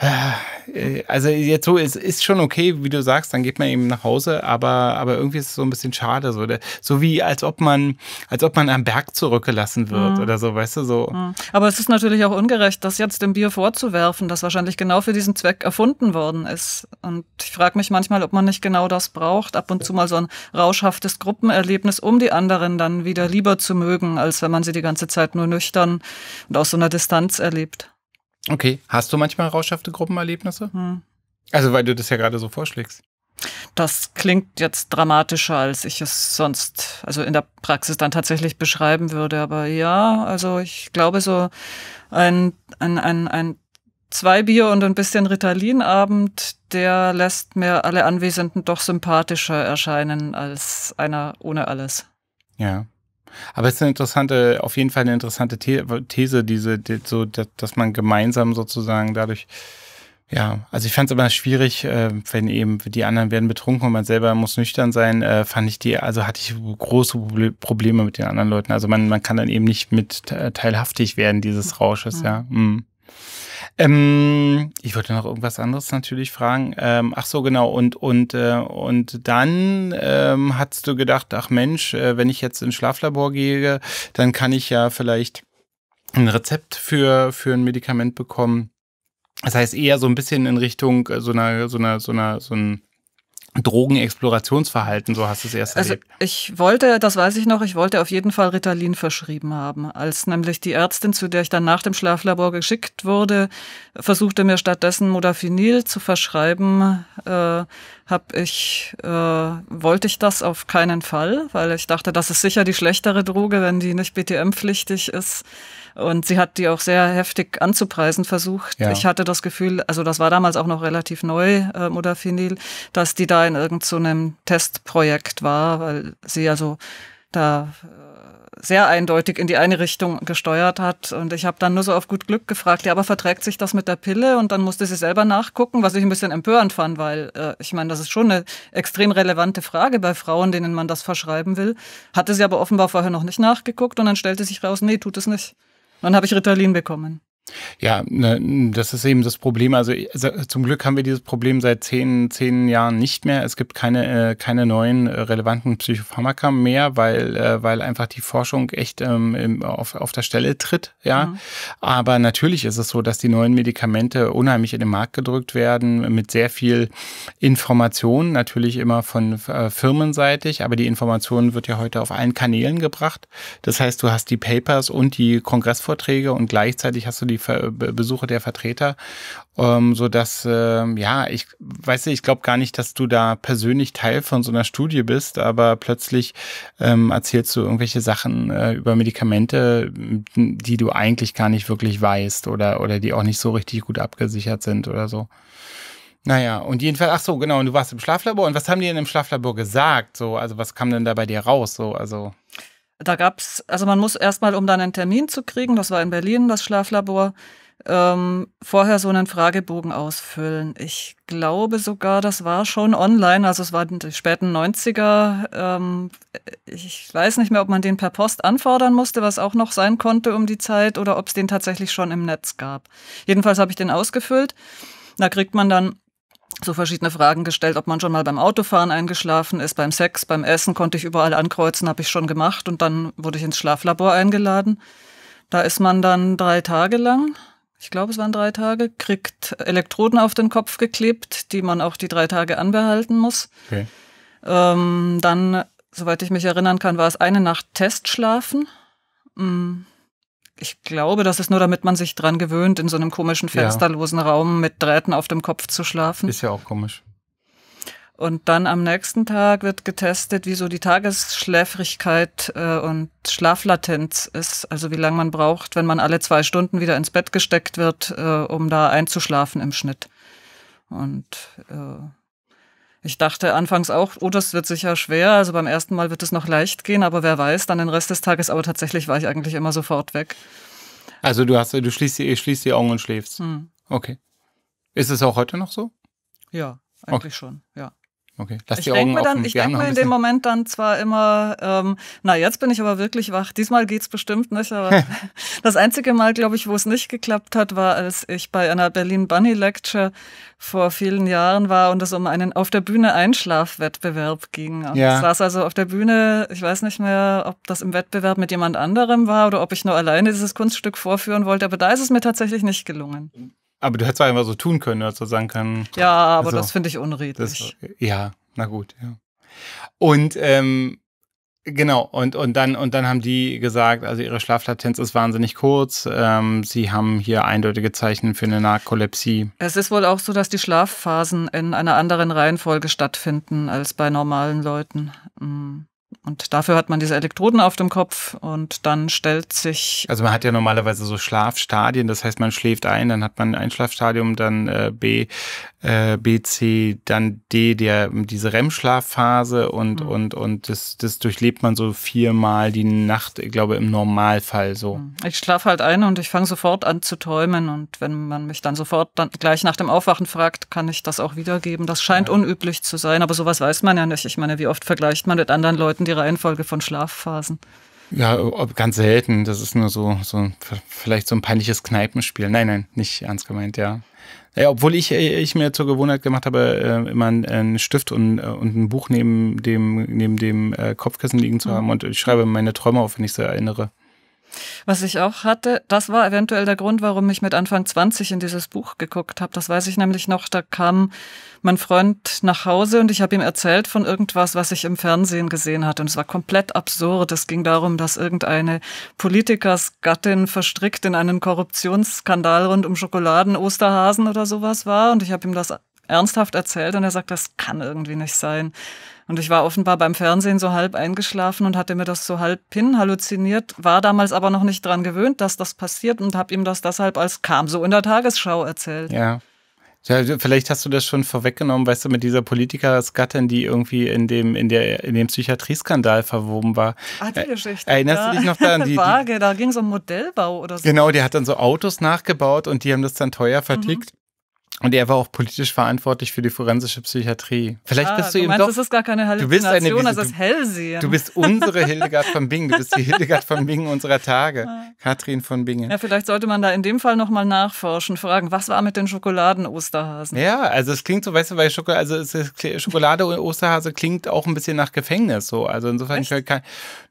äh, also jetzt so, es ist schon okay, wie du sagst, dann geht man eben nach Hause, aber, aber irgendwie ist es so ein bisschen schade. So, so wie als ob man, als ob man am Berg zurückgelassen wird mhm. oder so, weißt du so. Mhm. Aber es ist natürlich auch ungerecht, das jetzt dem Bier vorzuwerfen, das wahrscheinlich genau für diesen Zweck erfunden worden ist. Und ich frage mich manchmal, ob man nicht genau das braucht, ab und zu mal so ein rauschhaftes Gruppenerlebnis, um die anderen dann wieder lieber zu mögen, als wenn man sie die ganze Zeit nur nüchtern und aus so einer Distanz erlebt. Okay. Hast du manchmal rauschhafte Gruppenerlebnisse? Hm. Also, weil du das ja gerade so vorschlägst. Das klingt jetzt dramatischer, als ich es sonst, also in der Praxis dann tatsächlich beschreiben würde. Aber ja, also ich glaube, so ein, ein, ein, ein zwei Bier und ein bisschen Ritalinabend, der lässt mir alle Anwesenden doch sympathischer erscheinen als einer ohne alles. Ja. Aber es ist eine interessante, auf jeden Fall eine interessante These, diese, die, so, dass man gemeinsam sozusagen dadurch, ja, also ich fand es immer schwierig, äh, wenn eben die anderen werden betrunken und man selber muss nüchtern sein, äh, fand ich die, also hatte ich große Probleme mit den anderen Leuten. Also man, man kann dann eben nicht mit äh, teilhaftig werden dieses Rausches, mhm. ja. Mhm. Ähm, ich wollte noch irgendwas anderes natürlich fragen. Ähm, ach so, genau. Und, und, äh, und dann ähm, hast du gedacht, ach Mensch, äh, wenn ich jetzt ins Schlaflabor gehe, dann kann ich ja vielleicht ein Rezept für, für ein Medikament bekommen. Das heißt eher so ein bisschen in Richtung äh, so einer, so einer, so einer, so ein Drogenexplorationsverhalten, so hast du es erst also erlebt. Ich wollte, das weiß ich noch, ich wollte auf jeden Fall Ritalin verschrieben haben. Als nämlich die Ärztin, zu der ich dann nach dem Schlaflabor geschickt wurde, versuchte mir stattdessen Modafinil zu verschreiben, äh, hab ich, äh, wollte ich das auf keinen Fall, weil ich dachte, das ist sicher die schlechtere Droge, wenn die nicht BTM-pflichtig ist. Und sie hat die auch sehr heftig anzupreisen versucht. Ja. Ich hatte das Gefühl, also das war damals auch noch relativ neu, äh, Modafinil, dass die da in irgendeinem so Testprojekt war, weil sie also da äh, sehr eindeutig in die eine Richtung gesteuert hat. Und ich habe dann nur so auf gut Glück gefragt, ja, aber verträgt sich das mit der Pille? Und dann musste sie selber nachgucken, was ich ein bisschen empörend fand, weil äh, ich meine, das ist schon eine extrem relevante Frage bei Frauen, denen man das verschreiben will. Hatte sie aber offenbar vorher noch nicht nachgeguckt und dann stellte sich raus, nee, tut es nicht. Wann habe ich Ritalin bekommen. Ja, ne, das ist eben das Problem. Also äh, zum Glück haben wir dieses Problem seit zehn, zehn Jahren nicht mehr. Es gibt keine, äh, keine neuen äh, relevanten Psychopharmaka mehr, weil, weil einfach die Forschung echt ähm, auf, auf der Stelle tritt. Ja, mhm. aber natürlich ist es so, dass die neuen Medikamente unheimlich in den Markt gedrückt werden mit sehr viel Information, natürlich immer von firmenseitig, aber die Information wird ja heute auf allen Kanälen gebracht. Das heißt, du hast die Papers und die Kongressvorträge und gleichzeitig hast du die Ver Besuche der Vertreter, ähm, so dass äh, ja ich weiß nicht, ich glaube gar nicht, dass du da persönlich Teil von so einer Studie bist, aber plötzlich ähm, erzählst du irgendwelche Sachen äh, über Medikamente, die du eigentlich gar nicht wirklich weißt oder oder die auch nicht so richtig gut abgesichert sind oder so. Naja, und jedenfalls, ach so, genau, und du warst im Schlaflabor. Und was haben die denn im Schlaflabor gesagt? So, also was kam denn da bei dir raus? So, also. Da gab es, also man muss erstmal, um dann einen Termin zu kriegen, das war in Berlin das Schlaflabor, ähm, vorher so einen Fragebogen ausfüllen. Ich glaube sogar, das war schon online, also es war die späten 90er. Ähm, ich weiß nicht mehr, ob man den per Post anfordern musste, was auch noch sein konnte um die Zeit, oder ob es den tatsächlich schon im Netz gab. Jedenfalls habe ich den ausgefüllt. Da kriegt man dann so verschiedene Fragen gestellt, ob man schon mal beim Autofahren eingeschlafen ist, beim Sex, beim Essen, konnte ich überall ankreuzen, habe ich schon gemacht und dann wurde ich ins Schlaflabor eingeladen. Da ist man dann drei Tage lang, ich glaube es waren drei Tage, kriegt Elektroden auf den Kopf geklebt, die man auch die drei Tage anbehalten muss. Okay. Ähm, dann, soweit ich mich erinnern kann, war es eine Nacht Testschlafen. Mhm ich glaube, das ist nur, damit man sich dran gewöhnt, in so einem komischen fensterlosen ja. Raum mit Drähten auf dem Kopf zu schlafen. Ist ja auch komisch. Und dann am nächsten Tag wird getestet, wie so die Tagesschläfrigkeit äh, und Schlaflatenz ist, also wie lange man braucht, wenn man alle zwei Stunden wieder ins Bett gesteckt wird, äh, um da einzuschlafen im Schnitt. Und äh, ich dachte anfangs auch, oh, das wird sicher schwer. Also beim ersten Mal wird es noch leicht gehen, aber wer weiß, dann den Rest des Tages. Aber tatsächlich war ich eigentlich immer sofort weg. Also du hast, du schließt die, schließt die Augen und schläfst. Hm. Okay. Ist es auch heute noch so? Ja, eigentlich okay. schon, ja. Okay, lass ich die Augen mir dann, offen. Ich denke mir in dem Moment dann zwar immer, ähm, na jetzt bin ich aber wirklich wach. Diesmal geht's bestimmt nicht. Aber das einzige Mal, glaube ich, wo es nicht geklappt hat, war, als ich bei einer Berlin Bunny Lecture vor vielen Jahren war und es um einen auf der Bühne Einschlafwettbewerb ging. Und ja. Ich saß also auf der Bühne. Ich weiß nicht mehr, ob das im Wettbewerb mit jemand anderem war oder ob ich nur alleine dieses Kunststück vorführen wollte. Aber da ist es mir tatsächlich nicht gelungen. Aber du hättest auch einfach so tun können, du hättest sagen können. Ja, aber also, das finde ich unredlich. Das, ja, na gut, ja. Und ähm, genau, und, und, dann, und dann haben die gesagt, also ihre Schlaflatenz ist wahnsinnig kurz. Ähm, sie haben hier eindeutige Zeichen für eine Narkolepsie. Es ist wohl auch so, dass die Schlafphasen in einer anderen Reihenfolge stattfinden als bei normalen Leuten. Mhm. Und dafür hat man diese Elektroden auf dem Kopf und dann stellt sich. Also man hat ja normalerweise so Schlafstadien, das heißt, man schläft ein, dann hat man ein Schlafstadium, dann äh, B, äh, B, C, dann D, der, diese REM-Schlafphase und, mhm. und, und das, das durchlebt man so viermal die Nacht, ich glaube, im Normalfall so. Mhm. Ich schlafe halt ein und ich fange sofort an zu träumen und wenn man mich dann sofort dann gleich nach dem Aufwachen fragt, kann ich das auch wiedergeben. Das scheint ja. unüblich zu sein, aber sowas weiß man ja nicht. Ich meine, wie oft vergleicht man mit anderen Leuten Leuten die Reihenfolge von Schlafphasen. Ja, ganz selten. Das ist nur so, so vielleicht so ein peinliches Kneipenspiel. Nein, nein, nicht ernst gemeint, ja. ja obwohl ich, ich mir zur Gewohnheit gemacht habe, äh, immer einen Stift und, äh, und ein Buch neben dem, neben dem äh, Kopfkissen liegen zu mhm. haben und ich schreibe meine Träume auf, wenn ich sie erinnere. Was ich auch hatte, das war eventuell der Grund, warum ich mit Anfang 20 in dieses Buch geguckt habe. Das weiß ich nämlich noch, da kam mein Freund nach Hause und ich habe ihm erzählt von irgendwas, was ich im Fernsehen gesehen hatte. Und es war komplett absurd. Es ging darum, dass irgendeine Politikersgattin verstrickt in einen Korruptionsskandal rund um Schokoladen-Osterhasen oder sowas war. Und ich habe ihm das ernsthaft erzählt und er sagt, das kann irgendwie nicht sein. Und ich war offenbar beim Fernsehen so halb eingeschlafen und hatte mir das so halb hin halluziniert, war damals aber noch nicht dran gewöhnt, dass das passiert und habe ihm das deshalb als kam so in der Tagesschau erzählt. Ja. Ja, also vielleicht hast du das schon vorweggenommen, weißt du, mit dieser Politikersgattin, die irgendwie in dem, in der, in dem Psychiatrieskandal verwoben war. Ah, die Geschichte. Erinnerst ja. du dich noch daran? Die, Waage, da ging es um Modellbau oder so. Genau, die hat dann so Autos nachgebaut und die haben das dann teuer mhm. vertickt. Mhm. Und er war auch politisch verantwortlich für die forensische Psychiatrie. Vielleicht ah, bist du, du eben meinst, doch. Das ist gar keine Halluzination, du bist eine, das ist Hellsehen. Du bist unsere Hildegard von Bingen. Du bist die Hildegard von Bingen unserer Tage. Ah. Katrin von Bingen. Ja, vielleicht sollte man da in dem Fall nochmal nachforschen, fragen, was war mit den Schokoladen-Osterhasen? Ja, also es klingt so, weißt du, weil Schoko also Schokolade und Osterhase klingt auch ein bisschen nach Gefängnis so. Also insofern,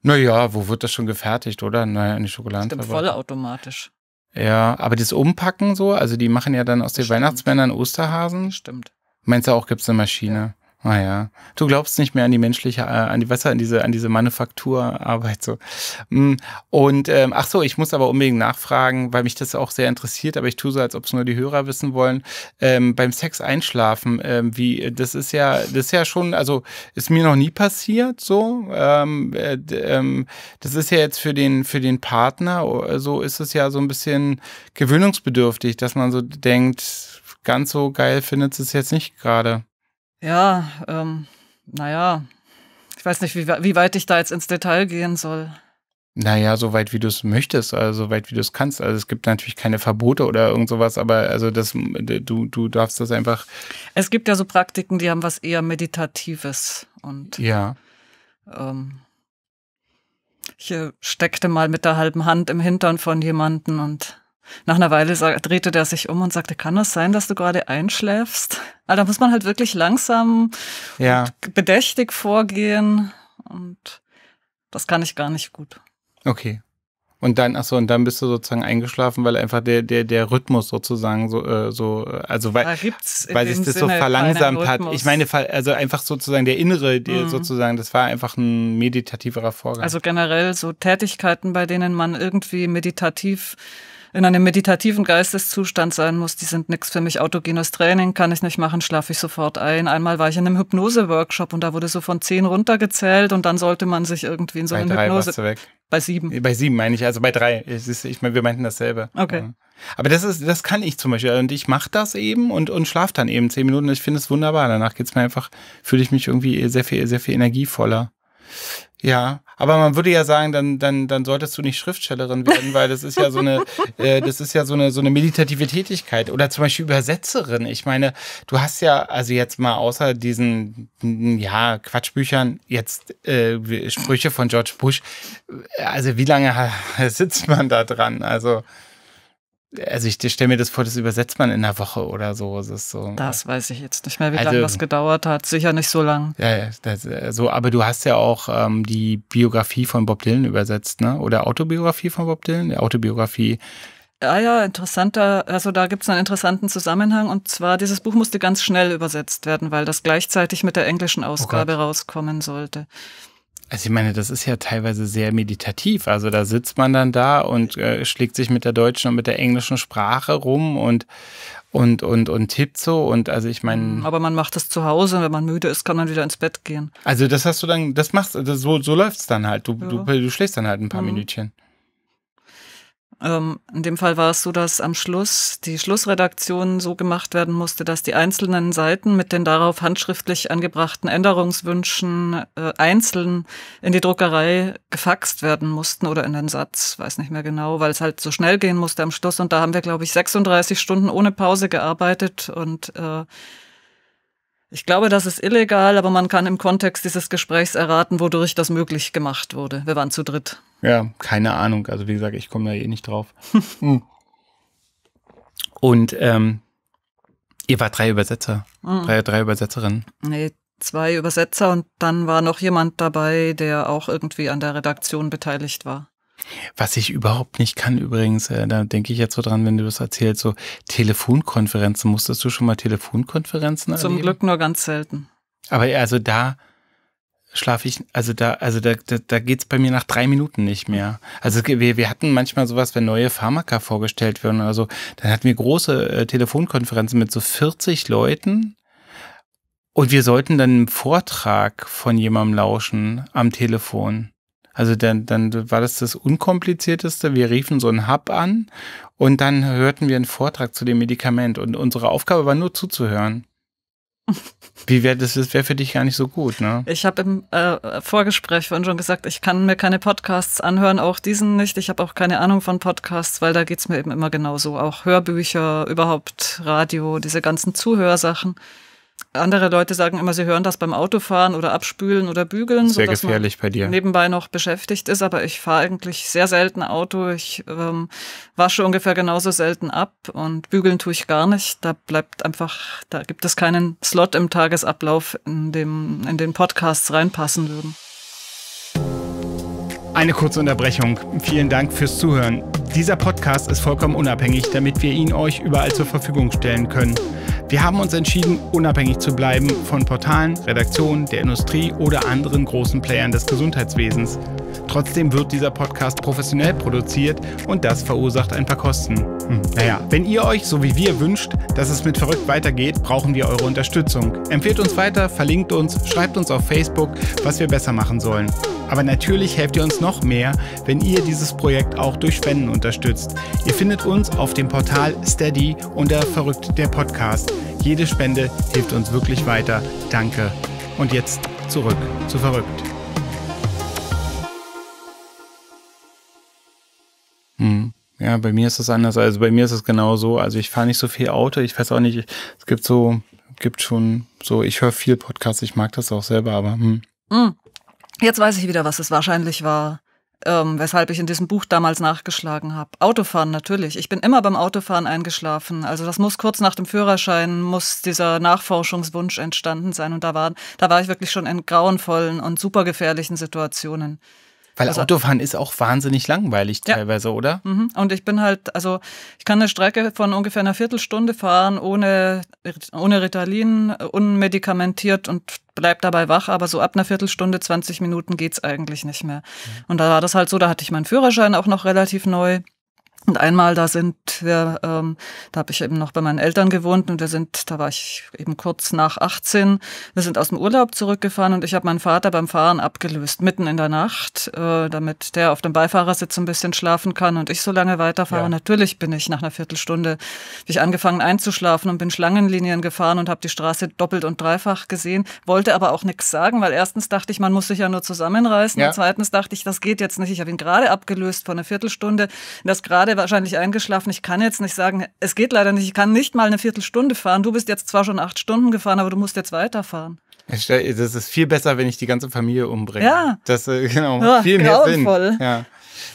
naja, wo wird das schon gefertigt, oder? Naja, in die Schokoladenfabrik. Stimmt, vollautomatisch. Ja, aber das Umpacken so, also die machen ja dann aus den Stimmt. Weihnachtsmännern Osterhasen. Stimmt. Meinst du auch, gibt es eine Maschine? Naja, ah du glaubst nicht mehr an die menschliche, äh, an die besser an diese, an diese Manufakturarbeit so. Mm, und ähm, ach so, ich muss aber unbedingt nachfragen, weil mich das auch sehr interessiert, aber ich tue so, als ob es nur die Hörer wissen wollen. Ähm, beim Sex einschlafen, ähm, wie das ist ja, das ist ja schon, also ist mir noch nie passiert so. Ähm, äh, ähm, das ist ja jetzt für den für den Partner so ist es ja so ein bisschen gewöhnungsbedürftig, dass man so denkt, ganz so geil findet es jetzt nicht gerade. Ja, ähm, naja, ich weiß nicht, wie, wie weit ich da jetzt ins Detail gehen soll. Naja, so weit wie du es möchtest, also so weit wie du es kannst. Also es gibt natürlich keine Verbote oder irgend sowas, aber also das, du, du darfst das einfach. Es gibt ja so Praktiken, die haben was eher Meditatives und ja. Ähm, ich äh, steckte mal mit der halben Hand im Hintern von jemandem und nach einer Weile drehte der sich um und sagte, kann das sein, dass du gerade einschläfst? Aber ah, da muss man halt wirklich langsam ja. und bedächtig vorgehen und das kann ich gar nicht gut. Okay. Und dann, achso, und dann bist du sozusagen eingeschlafen, weil einfach der, der, der Rhythmus sozusagen so, äh, so äh, also weil, weil sich das Sinne so verlangsamt hat. Ich meine, also einfach sozusagen der innere, der mhm. sozusagen, das war einfach ein meditativerer Vorgang. Also generell so Tätigkeiten, bei denen man irgendwie meditativ in einem meditativen Geisteszustand sein muss, die sind nichts für mich. Autogenes Training kann ich nicht machen, schlafe ich sofort ein. Einmal war ich in einem Hypnose-Workshop und da wurde so von zehn runtergezählt und dann sollte man sich irgendwie in so bei drei Hypnose. du weg. Bei sieben. Bei sieben meine ich, also bei drei. Ist, ich meine, wir meinten dasselbe. Okay. Ja. Mhm. Aber das ist, das kann ich zum Beispiel. Und ich mache das eben und, und schlafe dann eben zehn Minuten. Ich finde es wunderbar. Danach geht es mir einfach, fühle ich mich irgendwie sehr viel, sehr viel energievoller. Ja, aber man würde ja sagen, dann, dann, dann solltest du nicht Schriftstellerin werden, weil das ist ja so eine, äh, das ist ja so eine, so eine meditative Tätigkeit. Oder zum Beispiel Übersetzerin. Ich meine, du hast ja, also jetzt mal außer diesen, ja, Quatschbüchern, jetzt äh, Sprüche von George Bush. Also wie lange sitzt man da dran? Also also ich stelle mir das vor, das übersetzt man in einer Woche oder so. Das, ist so, das weiß ich jetzt nicht mehr, wie also, lange das gedauert hat. Sicher nicht so lang. Ja, ja, äh, so, aber du hast ja auch ähm, die Biografie von Bob Dylan übersetzt, ne? Oder Autobiografie von Bob Dylan? Autobiografie. Ja, ah, ja, interessanter, also da gibt es einen interessanten Zusammenhang und zwar, dieses Buch musste ganz schnell übersetzt werden, weil das gleichzeitig mit der englischen oh Ausgabe oh rauskommen sollte. Also ich meine, das ist ja teilweise sehr meditativ. Also da sitzt man dann da und äh, schlägt sich mit der deutschen und mit der englischen Sprache rum und und und und tippt so und also ich meine. Mhm, aber man macht das zu Hause und wenn man müde ist, kann man wieder ins Bett gehen. Also das hast du dann, das machst, das, so so läuft's dann halt. Du, ja. du, du schläfst dann halt ein paar mhm. Minütchen. Ähm, in dem Fall war es so, dass am Schluss die Schlussredaktion so gemacht werden musste, dass die einzelnen Seiten mit den darauf handschriftlich angebrachten Änderungswünschen äh, einzeln in die Druckerei gefaxt werden mussten oder in den Satz, weiß nicht mehr genau, weil es halt so schnell gehen musste am Schluss. Und da haben wir, glaube ich, 36 Stunden ohne Pause gearbeitet und äh, ich glaube, das ist illegal, aber man kann im Kontext dieses Gesprächs erraten, wodurch das möglich gemacht wurde. Wir waren zu dritt. Ja, keine Ahnung. Also wie gesagt, ich komme da eh nicht drauf. Hm. Und ähm, ihr wart drei Übersetzer, mhm. drei, drei Übersetzerinnen. Nee, zwei Übersetzer und dann war noch jemand dabei, der auch irgendwie an der Redaktion beteiligt war. Was ich überhaupt nicht kann übrigens, äh, da denke ich jetzt so dran, wenn du das erzählst, so Telefonkonferenzen. Musstest du schon mal Telefonkonferenzen erleben? Zum Glück nur ganz selten. Aber äh, also da schlafe ich, also da, also da, da, da geht es bei mir nach drei Minuten nicht mehr. Also wir, wir hatten manchmal sowas, wenn neue Pharmaka vorgestellt werden oder so, dann hatten wir große äh, Telefonkonferenzen mit so 40 Leuten und wir sollten dann einen Vortrag von jemandem lauschen am Telefon. Also dann, dann war das das Unkomplizierteste. Wir riefen so einen Hub an und dann hörten wir einen Vortrag zu dem Medikament und unsere Aufgabe war nur zuzuhören. Wie wäre das, das wäre für dich gar nicht so gut, ne? Ich habe im äh, Vorgespräch vorhin schon gesagt, ich kann mir keine Podcasts anhören, auch diesen nicht. Ich habe auch keine Ahnung von Podcasts, weil da geht es mir eben immer genauso. Auch Hörbücher, überhaupt Radio, diese ganzen Zuhörsachen. Andere Leute sagen immer, sie hören das beim Autofahren oder Abspülen oder Bügeln. Sehr gefährlich bei dir. Nebenbei noch beschäftigt ist, aber ich fahre eigentlich sehr selten Auto. Ich ähm, wasche ungefähr genauso selten ab und bügeln tue ich gar nicht. Da bleibt einfach, da gibt es keinen Slot im Tagesablauf, in dem in den Podcasts reinpassen würden. Eine kurze Unterbrechung. Vielen Dank fürs Zuhören. Dieser Podcast ist vollkommen unabhängig, damit wir ihn euch überall zur Verfügung stellen können. Wir haben uns entschieden, unabhängig zu bleiben von Portalen, Redaktionen, der Industrie oder anderen großen Playern des Gesundheitswesens. Trotzdem wird dieser Podcast professionell produziert und das verursacht ein paar Kosten. Hm, naja, wenn ihr euch, so wie wir, wünscht, dass es mit Verrückt weitergeht, brauchen wir eure Unterstützung. Empfehlt uns weiter, verlinkt uns, schreibt uns auf Facebook, was wir besser machen sollen. Aber natürlich helft ihr uns noch mehr, wenn ihr dieses Projekt auch durch Spenden unterstützt. Ihr findet uns auf dem Portal Steady unter Verrückt der Podcast. Jede Spende hilft uns wirklich weiter. Danke. Und jetzt zurück zu Verrückt. Hm. Ja, bei mir ist das anders. Also bei mir ist es genau so. Also ich fahre nicht so viel Auto. Ich weiß auch nicht, es gibt so, gibt schon so, ich höre viel Podcasts. Ich mag das auch selber, aber hm. hm. Jetzt weiß ich wieder, was es wahrscheinlich war ähm, weshalb ich in diesem Buch damals nachgeschlagen habe. Autofahren natürlich. Ich bin immer beim Autofahren eingeschlafen. Also das muss kurz nach dem Führerschein, muss dieser Nachforschungswunsch entstanden sein. Und da war, da war ich wirklich schon in grauenvollen und supergefährlichen Situationen. Weil also, Autofahren ist auch wahnsinnig langweilig teilweise, ja. oder? Mhm. Und ich bin halt, also ich kann eine Strecke von ungefähr einer Viertelstunde fahren, ohne, ohne Ritalin, unmedikamentiert und bleib dabei wach, aber so ab einer Viertelstunde, 20 Minuten geht's eigentlich nicht mehr. Mhm. Und da war das halt so, da hatte ich meinen Führerschein auch noch relativ neu. Und einmal, da sind wir, ähm, da habe ich eben noch bei meinen Eltern gewohnt und wir sind, da war ich eben kurz nach 18, wir sind aus dem Urlaub zurückgefahren und ich habe meinen Vater beim Fahren abgelöst, mitten in der Nacht, äh, damit der auf dem Beifahrersitz ein bisschen schlafen kann und ich so lange weiterfahre. Ja. Natürlich bin ich nach einer Viertelstunde, bin ich angefangen einzuschlafen und bin Schlangenlinien gefahren und habe die Straße doppelt und dreifach gesehen, wollte aber auch nichts sagen, weil erstens dachte ich, man muss sich ja nur zusammenreißen ja. und zweitens dachte ich, das geht jetzt nicht. Ich habe ihn gerade abgelöst vor einer Viertelstunde, das gerade gerade wahrscheinlich eingeschlafen. Ich kann jetzt nicht sagen, es geht leider nicht. Ich kann nicht mal eine Viertelstunde fahren. Du bist jetzt zwar schon acht Stunden gefahren, aber du musst jetzt weiterfahren. Das ist viel besser, wenn ich die ganze Familie umbringe. Ja. Das äh, genau ja, viel mehr grauenvoll. Sinn. Ja.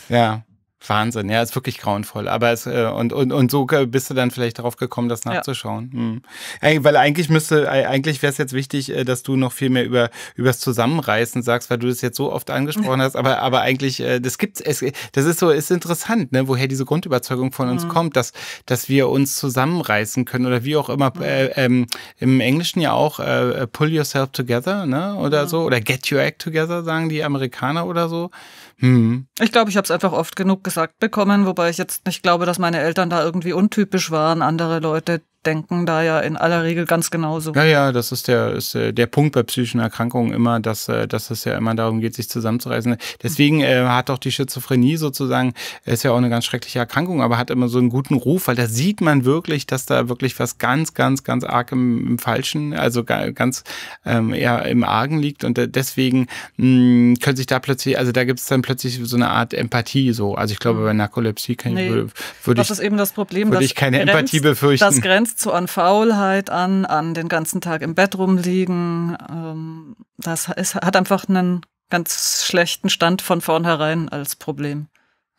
Ja. Wahnsinn, ja, ist wirklich grauenvoll. Aber es, äh, und, und, und so bist du dann vielleicht darauf gekommen, das nachzuschauen. Ja. Mhm. weil eigentlich müsste, eigentlich wäre es jetzt wichtig, äh, dass du noch viel mehr über übers Zusammenreißen sagst, weil du das jetzt so oft angesprochen hast. Aber, aber eigentlich, äh, das gibt's, es, das ist so, ist interessant, ne, woher diese Grundüberzeugung von uns mhm. kommt, dass, dass wir uns zusammenreißen können oder wie auch immer, mhm. äh, ähm, im Englischen ja auch äh, pull yourself together, ne? Oder mhm. so. Oder get your act together, sagen die Amerikaner oder so. Hm. Ich glaube, ich habe es einfach oft genug gesagt bekommen, wobei ich jetzt nicht glaube, dass meine Eltern da irgendwie untypisch waren. Andere Leute, denken da ja in aller Regel ganz genauso. Ja, ja, das ist der, ist äh, der Punkt bei psychischen Erkrankungen immer, dass, äh, dass es ja immer darum geht, sich zusammenzureißen. Deswegen äh, hat auch die Schizophrenie sozusagen, ist ja auch eine ganz schreckliche Erkrankung, aber hat immer so einen guten Ruf, weil da sieht man wirklich, dass da wirklich was ganz, ganz, ganz arg im, im Falschen, also ganz ähm, eher im Argen liegt und äh, deswegen mh, können sich da plötzlich, also da gibt es dann plötzlich so eine Art Empathie so. Also ich glaube, mhm. bei Narkolepsie kann nee, ich, würde, würde ich... Das würde ich keine Grenz, Empathie befürchten. Das grenzt so an Faulheit an, an den ganzen Tag im Bett rumliegen. Ähm, das ist, hat einfach einen ganz schlechten Stand von vornherein als Problem.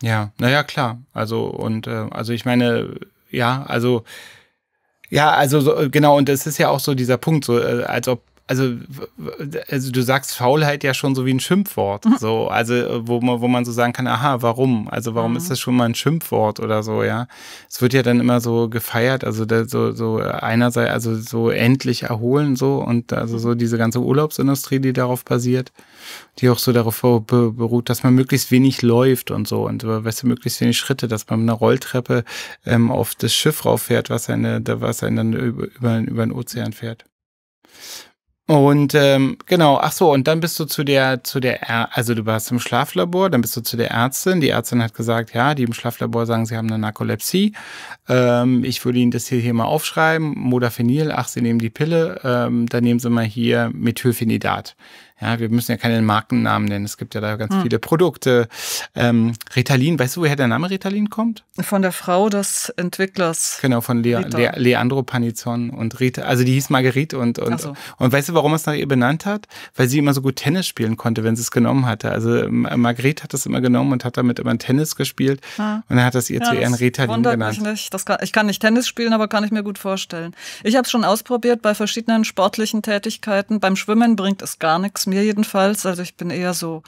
Ja, naja, klar. Also, und äh, also ich meine, ja, also ja, also so, äh, genau, und es ist ja auch so dieser Punkt, so, äh, als ob also, also du sagst Faulheit ja schon so wie ein Schimpfwort. Mhm. So, also wo man, wo man so sagen kann, aha, warum? Also warum mhm. ist das schon mal ein Schimpfwort oder so, ja? Es wird ja dann immer so gefeiert, also da, so, so einerseits, also so endlich erholen so und also so diese ganze Urlaubsindustrie, die darauf basiert, die auch so darauf beruht, dass man möglichst wenig läuft und so und weißt du, möglichst wenig Schritte, dass man mit einer Rolltreppe ähm, auf das Schiff rauffährt, was eine, was einen dann über, über, über den Ozean fährt. Und ähm, genau, ach so, und dann bist du zu der, zu der, Ä also du warst im Schlaflabor, dann bist du zu der Ärztin. Die Ärztin hat gesagt, ja, die im Schlaflabor sagen, sie haben eine Narkolepsie. Ähm, ich würde Ihnen das hier, hier mal aufschreiben. Modafinil, ach, Sie nehmen die Pille, ähm, dann nehmen Sie mal hier Methylphenidat. Ja, wir müssen ja keinen Markennamen nennen. Es gibt ja da ganz mhm. viele Produkte. Ähm, Ritalin, weißt du, woher der Name Ritalin kommt? Von der Frau des Entwicklers. Genau, von Lea, Lea, Leandro Panizon und Rita. Also die hieß Marguerite und, und, so. und weißt du, warum es nach ihr benannt hat? Weil sie immer so gut Tennis spielen konnte, wenn sie es genommen hatte. Also ähm, Marguerite hat das immer genommen und hat damit immer Tennis gespielt. Ja. Ah. Und dann hat das ihr ja, zu Ehren Ritalin genannt. Mich nicht. Kann, ich kann nicht Tennis spielen, aber kann ich mir gut vorstellen. Ich habe es schon ausprobiert bei verschiedenen sportlichen Tätigkeiten. Beim Schwimmen bringt es gar nichts. Mir mir jedenfalls. Also ich bin eher so,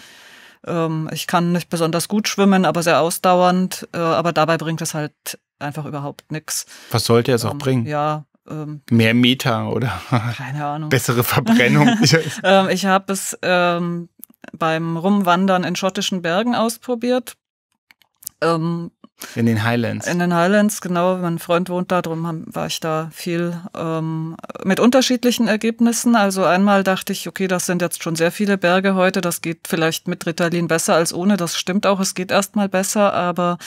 ähm, ich kann nicht besonders gut schwimmen, aber sehr ausdauernd. Äh, aber dabei bringt es halt einfach überhaupt nichts. Was sollte es auch ähm, bringen? Ja. Ähm, Mehr Meter oder keine Ahnung. bessere Verbrennung. Ähm, ich habe es ähm, beim Rumwandern in schottischen Bergen ausprobiert. Ähm, in den Highlands. In den Highlands, genau. Mein Freund wohnt da, darum war ich da viel ähm, mit unterschiedlichen Ergebnissen. Also einmal dachte ich, okay, das sind jetzt schon sehr viele Berge heute, das geht vielleicht mit Ritalin besser als ohne. Das stimmt auch, es geht erstmal besser, aber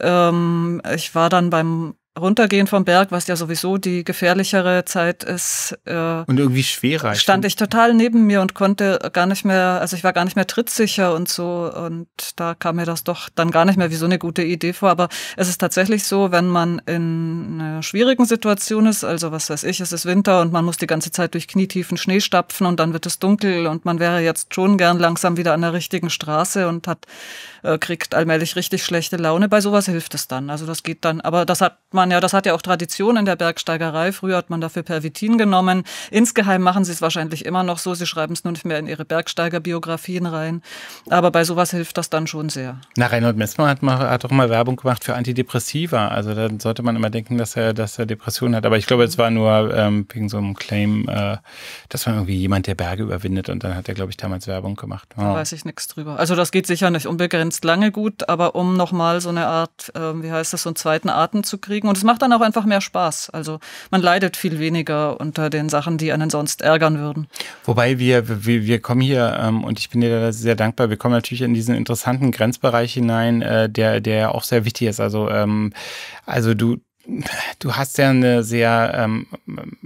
ähm, ich war dann beim Runtergehen vom Berg, was ja sowieso die gefährlichere Zeit ist. Äh, und irgendwie schwerer. Stand ich total neben mir und konnte gar nicht mehr, also ich war gar nicht mehr trittsicher und so. Und da kam mir das doch dann gar nicht mehr wie so eine gute Idee vor. Aber es ist tatsächlich so, wenn man in einer schwierigen Situation ist, also was weiß ich, es ist Winter und man muss die ganze Zeit durch knietiefen Schnee stapfen und dann wird es dunkel und man wäre jetzt schon gern langsam wieder an der richtigen Straße und hat, äh, kriegt allmählich richtig schlechte Laune. Bei sowas hilft es dann. Also das geht dann, aber das hat man man ja, das hat ja auch Tradition in der Bergsteigerei. Früher hat man dafür Pervitin genommen. Insgeheim machen sie es wahrscheinlich immer noch so. Sie schreiben es nur nicht mehr in ihre Bergsteigerbiografien rein. Aber bei sowas hilft das dann schon sehr. Na, Reinhold Messmer hat, mal, hat auch mal Werbung gemacht für Antidepressiva. Also da sollte man immer denken, dass er, dass er Depressionen hat. Aber ich glaube, es war nur ähm, wegen so einem Claim, äh, dass man irgendwie jemand der Berge überwindet. Und dann hat er, glaube ich, damals Werbung gemacht. Oh. Da weiß ich nichts drüber. Also das geht sicher nicht unbegrenzt lange gut, aber um nochmal so eine Art, äh, wie heißt das, so einen zweiten Atem zu kriegen. Und und es macht dann auch einfach mehr Spaß. Also man leidet viel weniger unter den Sachen, die einen sonst ärgern würden. Wobei wir, wir, wir kommen hier, ähm, und ich bin dir sehr dankbar, wir kommen natürlich in diesen interessanten Grenzbereich hinein, äh, der, der auch sehr wichtig ist. Also, ähm, also du, du hast ja eine sehr ähm,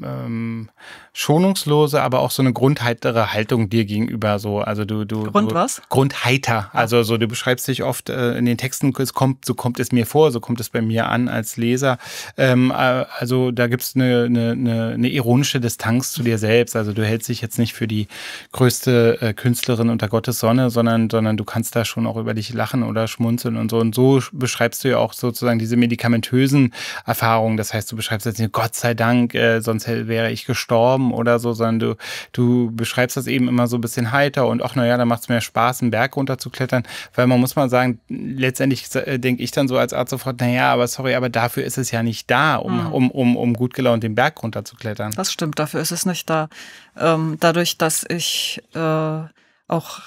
ähm schonungslose, aber auch so eine grundheitere Haltung dir gegenüber. So, also du, du Grund du, was? Grundheiter. Also so, du beschreibst dich oft äh, in den Texten, es kommt, so kommt es mir vor, so kommt es bei mir an als Leser. Ähm, äh, also da gibt es eine, eine, eine, eine, ironische Distanz zu dir selbst. Also du hältst dich jetzt nicht für die größte äh, Künstlerin unter Gottes Sonne, sondern, sondern du kannst da schon auch über dich lachen oder schmunzeln und so. Und so beschreibst du ja auch sozusagen diese medikamentösen Erfahrungen. Das heißt, du beschreibst jetzt nicht, Gott sei Dank, äh, sonst wäre ich gestorben kommen oder so, sondern du, du beschreibst das eben immer so ein bisschen heiter und ach naja, da macht es mehr Spaß, einen Berg runterzuklettern, weil man muss mal sagen, letztendlich äh, denke ich dann so als Arzt sofort, naja, aber sorry, aber dafür ist es ja nicht da, um, mhm. um, um, um gut gelaunt den Berg runterzuklettern. Das stimmt, dafür ist es nicht da. Ähm, dadurch, dass ich äh, auch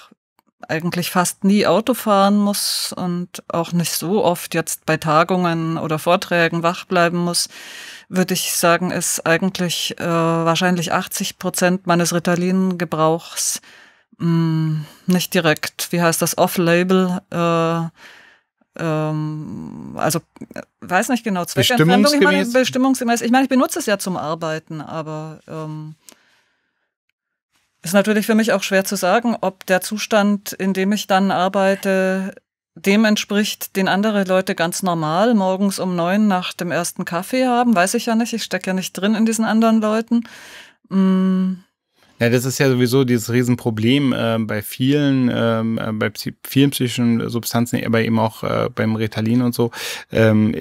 eigentlich fast nie Auto fahren muss und auch nicht so oft jetzt bei Tagungen oder Vorträgen wach bleiben muss, würde ich sagen, ist eigentlich äh, wahrscheinlich 80 Prozent meines Ritalin-Gebrauchs mm, nicht direkt, wie heißt das, off-label, äh, ähm, also äh, weiß nicht genau, Zweckentfremdung, ich meine, bestimmungsgemäß, ich meine, ich benutze es ja zum Arbeiten, aber ähm, ist natürlich für mich auch schwer zu sagen, ob der Zustand, in dem ich dann arbeite, dem entspricht, den andere Leute ganz normal morgens um neun nach dem ersten Kaffee haben. Weiß ich ja nicht. Ich stecke ja nicht drin in diesen anderen Leuten. Mm. Ja, das ist ja sowieso dieses Riesenproblem äh, bei vielen, ähm, äh, bei Psy vielen psychischen Substanzen, aber eben auch äh, beim Ritalin und so. Ähm,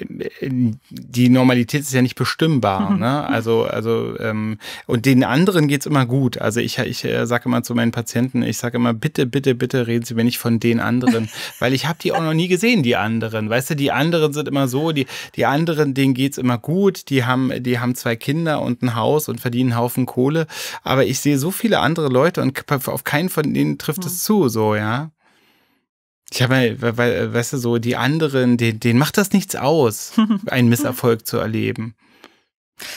die Normalität ist ja nicht bestimmbar. Mhm. Ne? Also, also ähm, und den anderen geht es immer gut. Also ich, ich äh, sage immer zu meinen Patienten, ich sage immer, bitte, bitte, bitte reden Sie mir nicht von den anderen, weil ich habe die auch noch nie gesehen, die anderen. Weißt du, die anderen sind immer so, die, die anderen, denen geht es immer gut, die haben, die haben zwei Kinder und ein Haus und verdienen einen Haufen Kohle. Aber ich sehe so viele andere Leute und auf keinen von denen trifft es mhm. zu, so, ja. Ich habe, halt, weißt du, so die anderen, denen, denen macht das nichts aus, einen Misserfolg zu erleben.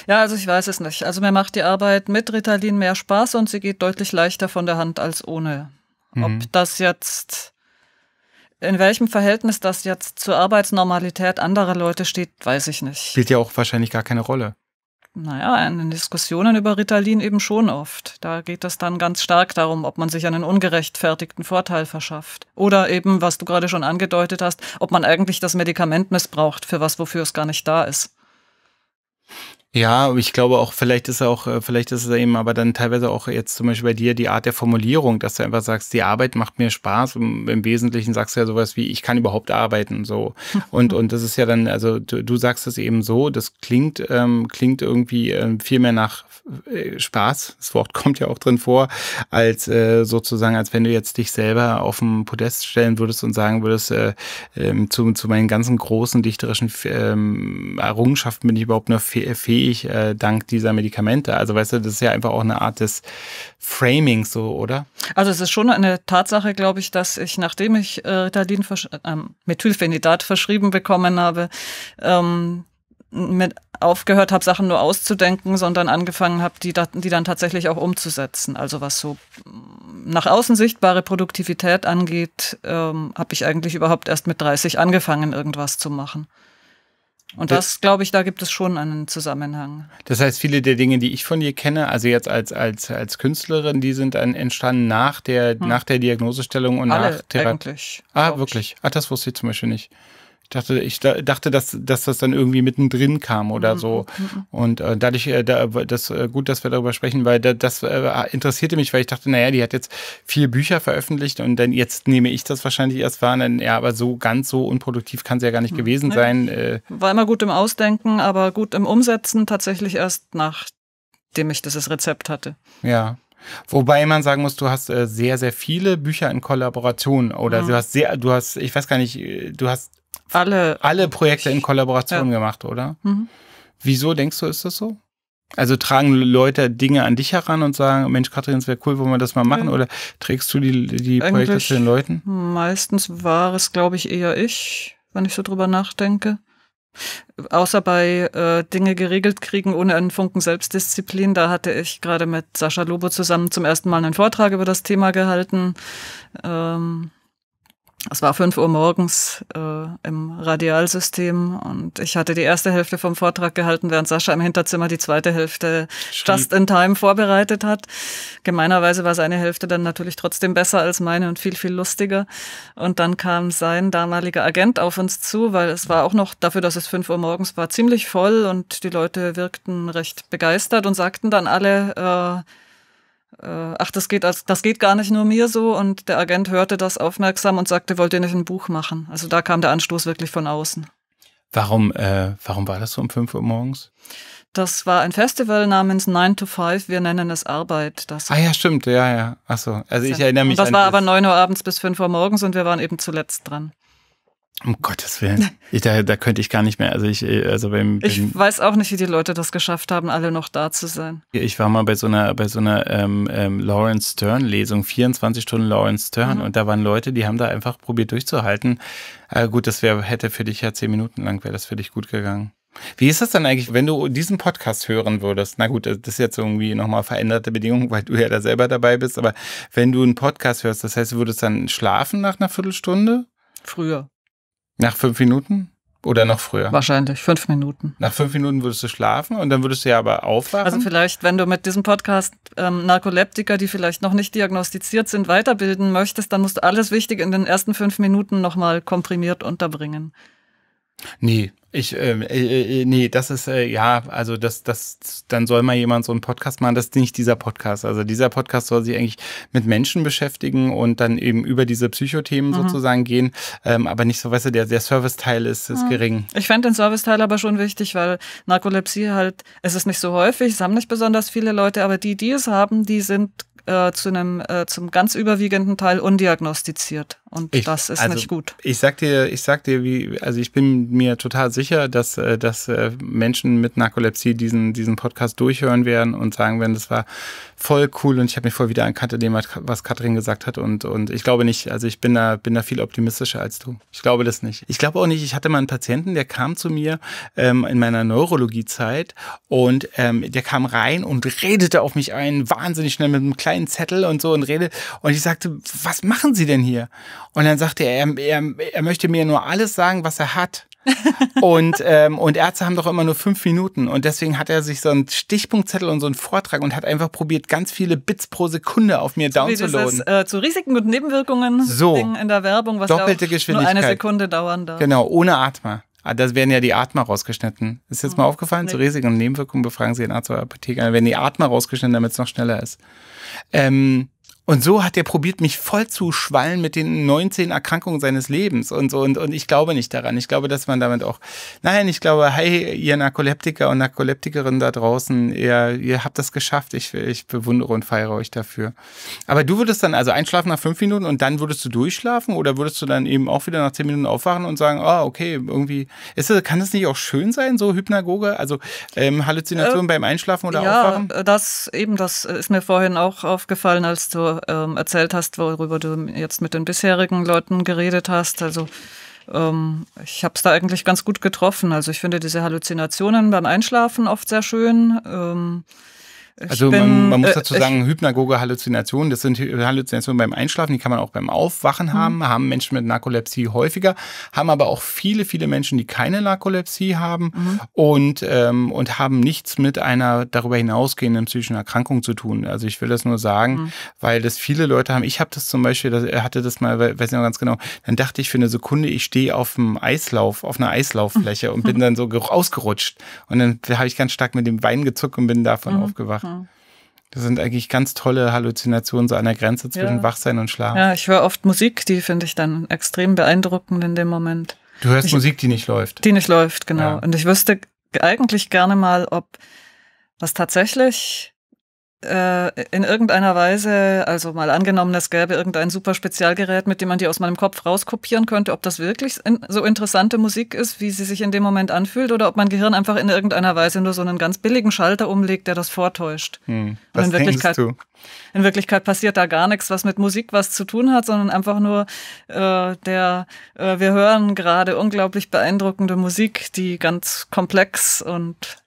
Ja, also ich weiß es nicht. Also mir macht die Arbeit mit Ritalin mehr Spaß und sie geht deutlich leichter von der Hand als ohne. Mhm. Ob das jetzt, in welchem Verhältnis das jetzt zur Arbeitsnormalität anderer Leute steht, weiß ich nicht. Spielt ja auch wahrscheinlich gar keine Rolle. Naja, in den Diskussionen über Ritalin eben schon oft. Da geht es dann ganz stark darum, ob man sich einen ungerechtfertigten Vorteil verschafft. Oder eben, was du gerade schon angedeutet hast, ob man eigentlich das Medikament missbraucht, für was, wofür es gar nicht da ist. Ja, ich glaube auch, vielleicht ist er auch, äh, vielleicht ist es eben aber dann teilweise auch jetzt zum Beispiel bei dir die Art der Formulierung, dass du einfach sagst, die Arbeit macht mir Spaß und im Wesentlichen sagst du ja sowas wie, ich kann überhaupt arbeiten, so. Und, und das ist ja dann, also du, du sagst es eben so, das klingt, ähm, klingt irgendwie ähm, viel mehr nach äh, Spaß, das Wort kommt ja auch drin vor, als äh, sozusagen, als wenn du jetzt dich selber auf den Podest stellen würdest und sagen würdest, äh, äh zu, zu meinen ganzen großen dichterischen ähm, Errungenschaften bin ich überhaupt nur fähig, fähig äh, dank dieser Medikamente. Also weißt du, das ist ja einfach auch eine Art des Framings so, oder? Also es ist schon eine Tatsache, glaube ich, dass ich, nachdem ich äh, Ritalin, versch äh, Methylphenidat verschrieben bekommen habe, ähm, mit aufgehört habe, Sachen nur auszudenken, sondern angefangen habe, die, die dann tatsächlich auch umzusetzen. Also was so mm, nach außen sichtbare Produktivität angeht, ähm, habe ich eigentlich überhaupt erst mit 30 angefangen, irgendwas zu machen. Und das, das glaube ich, da gibt es schon einen Zusammenhang. Das heißt, viele der Dinge, die ich von dir kenne, also jetzt als, als, als Künstlerin, die sind dann entstanden nach der, hm. nach der Diagnosestellung und Alle nach Therapie. Ah, wirklich. Ich. Ah, das wusste ich zum Beispiel nicht. Ich dachte, ich dachte, dass, dass das dann irgendwie mittendrin kam oder mhm. so. Mhm, mhm. Und äh, dadurch, äh, da, das äh, gut, dass wir darüber sprechen, weil da, das äh, interessierte mich, weil ich dachte, naja, die hat jetzt vier Bücher veröffentlicht und dann jetzt nehme ich das wahrscheinlich erst wahr. Dann, ja, aber so ganz so unproduktiv kann sie ja gar nicht mhm. gewesen nee. sein. Äh, War immer gut im Ausdenken, aber gut im Umsetzen tatsächlich erst nachdem ich dieses Rezept hatte. Ja. Wobei man sagen muss, du hast äh, sehr, sehr viele Bücher in Kollaboration oder mhm. du hast sehr, du hast, ich weiß gar nicht, du hast alle, alle Projekte in Kollaboration ja. gemacht, oder? Mhm. Wieso denkst du, ist das so? Also tragen Leute Dinge an dich heran und sagen, Mensch, Katrin, es wäre cool, wollen wir das mal machen? Ja. Oder trägst du die, die Projekte zu den Leuten? Meistens war es, glaube ich, eher ich, wenn ich so drüber nachdenke außer bei äh, Dinge geregelt kriegen ohne einen Funken Selbstdisziplin. Da hatte ich gerade mit Sascha Lobo zusammen zum ersten Mal einen Vortrag über das Thema gehalten. Ähm, es war fünf Uhr morgens äh, im Radialsystem und ich hatte die erste Hälfte vom Vortrag gehalten, während Sascha im Hinterzimmer die zweite Hälfte Schrieb. just in time vorbereitet hat. Gemeinerweise war seine Hälfte dann natürlich trotzdem besser als meine und viel, viel lustiger. Und dann kam sein damaliger Agent auf uns zu, weil es war auch noch dafür, dass es fünf Uhr morgens war, ziemlich voll und die Leute wirkten recht begeistert und sagten dann alle, äh, äh, ach, das geht, als, das geht gar nicht nur mir so. Und der Agent hörte das aufmerksam und sagte, wollt ihr nicht ein Buch machen? Also da kam der Anstoß wirklich von außen. Warum, äh, warum war das so um 5 Uhr morgens? Das war ein Festival namens 9 to 5, wir nennen es Arbeit. Das ah ja, stimmt, ja, ja. Achso, also ich erinnere mich. Und das an war aber 9 Uhr abends bis 5 Uhr morgens und wir waren eben zuletzt dran. Um Gottes Willen. Ich, da, da könnte ich gar nicht mehr. Also ich, äh, also beim, beim, ich weiß auch nicht, wie die Leute das geschafft haben, alle noch da zu sein. Ich war mal bei so einer, bei so einer ähm, ähm, Lawrence Stern-Lesung, 24 Stunden Lawrence Stern. Mhm. Und da waren Leute, die haben da einfach probiert durchzuhalten. Äh, gut, das wäre, hätte für dich ja zehn Minuten lang, wäre das für dich gut gegangen. Wie ist das dann eigentlich, wenn du diesen Podcast hören würdest? Na gut, das ist jetzt irgendwie nochmal veränderte Bedingungen, weil du ja da selber dabei bist, aber wenn du einen Podcast hörst, das heißt, du würdest dann schlafen nach einer Viertelstunde? Früher. Nach fünf Minuten? Oder noch früher? Wahrscheinlich, fünf Minuten. Nach fünf Minuten würdest du schlafen und dann würdest du ja aber aufwachen. Also vielleicht, wenn du mit diesem Podcast ähm, Narkoleptiker, die vielleicht noch nicht diagnostiziert sind, weiterbilden möchtest, dann musst du alles Wichtige in den ersten fünf Minuten nochmal komprimiert unterbringen. Nee, ich, äh, äh, äh, nee, das ist, äh, ja, also das, das, dann soll mal jemand so einen Podcast machen, das ist nicht dieser Podcast. Also dieser Podcast soll sich eigentlich mit Menschen beschäftigen und dann eben über diese Psychothemen mhm. sozusagen gehen, ähm, aber nicht so, weißt du, der, der Serviceteil ist, ist mhm. gering. Ich fand den Serviceteil aber schon wichtig, weil Narkolepsie halt, es ist nicht so häufig, es haben nicht besonders viele Leute, aber die, die es haben, die sind äh, zu einem äh, zum ganz überwiegenden Teil undiagnostiziert und ich, das ist also, nicht gut. Ich sag dir, ich sag dir, wie also ich bin mir total sicher, dass äh, dass äh, Menschen mit Narkolepsie diesen diesen Podcast durchhören werden und sagen werden, das war voll cool und ich habe mich voll wieder erkannt in dem was Katrin gesagt hat und und ich glaube nicht, also ich bin da bin da viel optimistischer als du. Ich glaube das nicht. Ich glaube auch nicht. Ich hatte mal einen Patienten, der kam zu mir ähm, in meiner Neurologiezeit und ähm, der kam rein und redete auf mich ein, wahnsinnig schnell mit einem kleinen kleinen Zettel und so und rede. Und ich sagte, was machen Sie denn hier? Und dann sagte er, er, er, er möchte mir nur alles sagen, was er hat. und, ähm, und Ärzte haben doch immer nur fünf Minuten. Und deswegen hat er sich so einen Stichpunktzettel und so einen Vortrag und hat einfach probiert, ganz viele Bits pro Sekunde auf mir so downzuladen. Wie äh, zu Risiken und Nebenwirkungen so. in der Werbung, was doppelte Geschwindigkeit. nur eine Sekunde dauern darf. Genau, ohne Atmer. Ah, das werden ja die Atmer rausgeschnitten. Ist jetzt oh, mal mhm. aufgefallen? Nee. Zu riesigen Nebenwirkungen befragen Sie den Arzt oder Apotheker. Wenn die Atmer rausgeschnitten, damit es noch schneller ist. Ähm, und so hat er probiert, mich voll zu schwallen mit den 19 Erkrankungen seines Lebens und so. Und, und ich glaube nicht daran. Ich glaube, dass man damit auch, nein, ich glaube, hey, ihr Narkoleptiker und Narkoleptikerinnen da draußen, ihr, ihr habt das geschafft. Ich, ich bewundere und feiere euch dafür. Aber du würdest dann also einschlafen nach fünf Minuten und dann würdest du durchschlafen oder würdest du dann eben auch wieder nach zehn Minuten aufwachen und sagen, ah, oh, okay, irgendwie, ist das, kann das nicht auch schön sein, so Hypnagoge? Also ähm, Halluzinationen äh, beim Einschlafen oder ja, Aufwachen? Ja, das eben, das ist mir vorhin auch aufgefallen, als du ähm, erzählt hast, worüber du jetzt mit den bisherigen Leuten geredet hast. Also ähm, ich habe es da eigentlich ganz gut getroffen. Also ich finde diese Halluzinationen beim Einschlafen oft sehr schön. Ähm, also bin, man, man, muss äh, dazu äh, sagen, ich, Hypnagoge Halluzinationen, das sind Halluzinationen beim Einschlafen, die kann man auch beim Aufwachen hm. haben, mhm. haben Menschen mit Narkolepsie häufiger, haben aber auch viele, viele Menschen, die keine Narkolepsie haben mhm. und, ähm, und haben nichts mit einer darüber hinausgehenden psychischen Erkrankung zu tun. Also ich will das nur sagen, mhm. weil das viele Leute haben. Ich habe das zum Beispiel, das, hatte das mal, weiß ich noch ganz genau, dann dachte ich für eine Sekunde, ich stehe auf einem Eislauf, auf einer Eislauffläche und bin dann so ausgerutscht. Und dann habe ich ganz stark mit dem Bein gezuckt und bin davon mhm. aufgewacht. Mhm. Das sind eigentlich ganz tolle Halluzinationen so an der Grenze zwischen ja. Wachsein und Schlaf. Ja, ich höre oft Musik, die finde ich dann extrem beeindruckend in dem Moment. Du hörst ich, Musik, die nicht läuft. Die nicht läuft, genau. Ja. Und ich wüsste eigentlich gerne mal, ob das tatsächlich äh, in irgendeiner Weise, also mal angenommen, es gäbe irgendein super Spezialgerät, mit dem man die aus meinem Kopf rauskopieren könnte, ob das wirklich in, so interessante Musik ist, wie sie sich in dem Moment anfühlt, oder ob mein Gehirn einfach in irgendeiner Weise nur so einen ganz billigen Schalter umlegt, der das vortäuscht. Hm, was Und in Wirklichkeit, du? in Wirklichkeit passiert da gar nichts, was mit Musik was zu tun hat, sondern einfach nur äh, der, äh, wir hören gerade unglaublich beeindruckende Musik, die ganz komplex und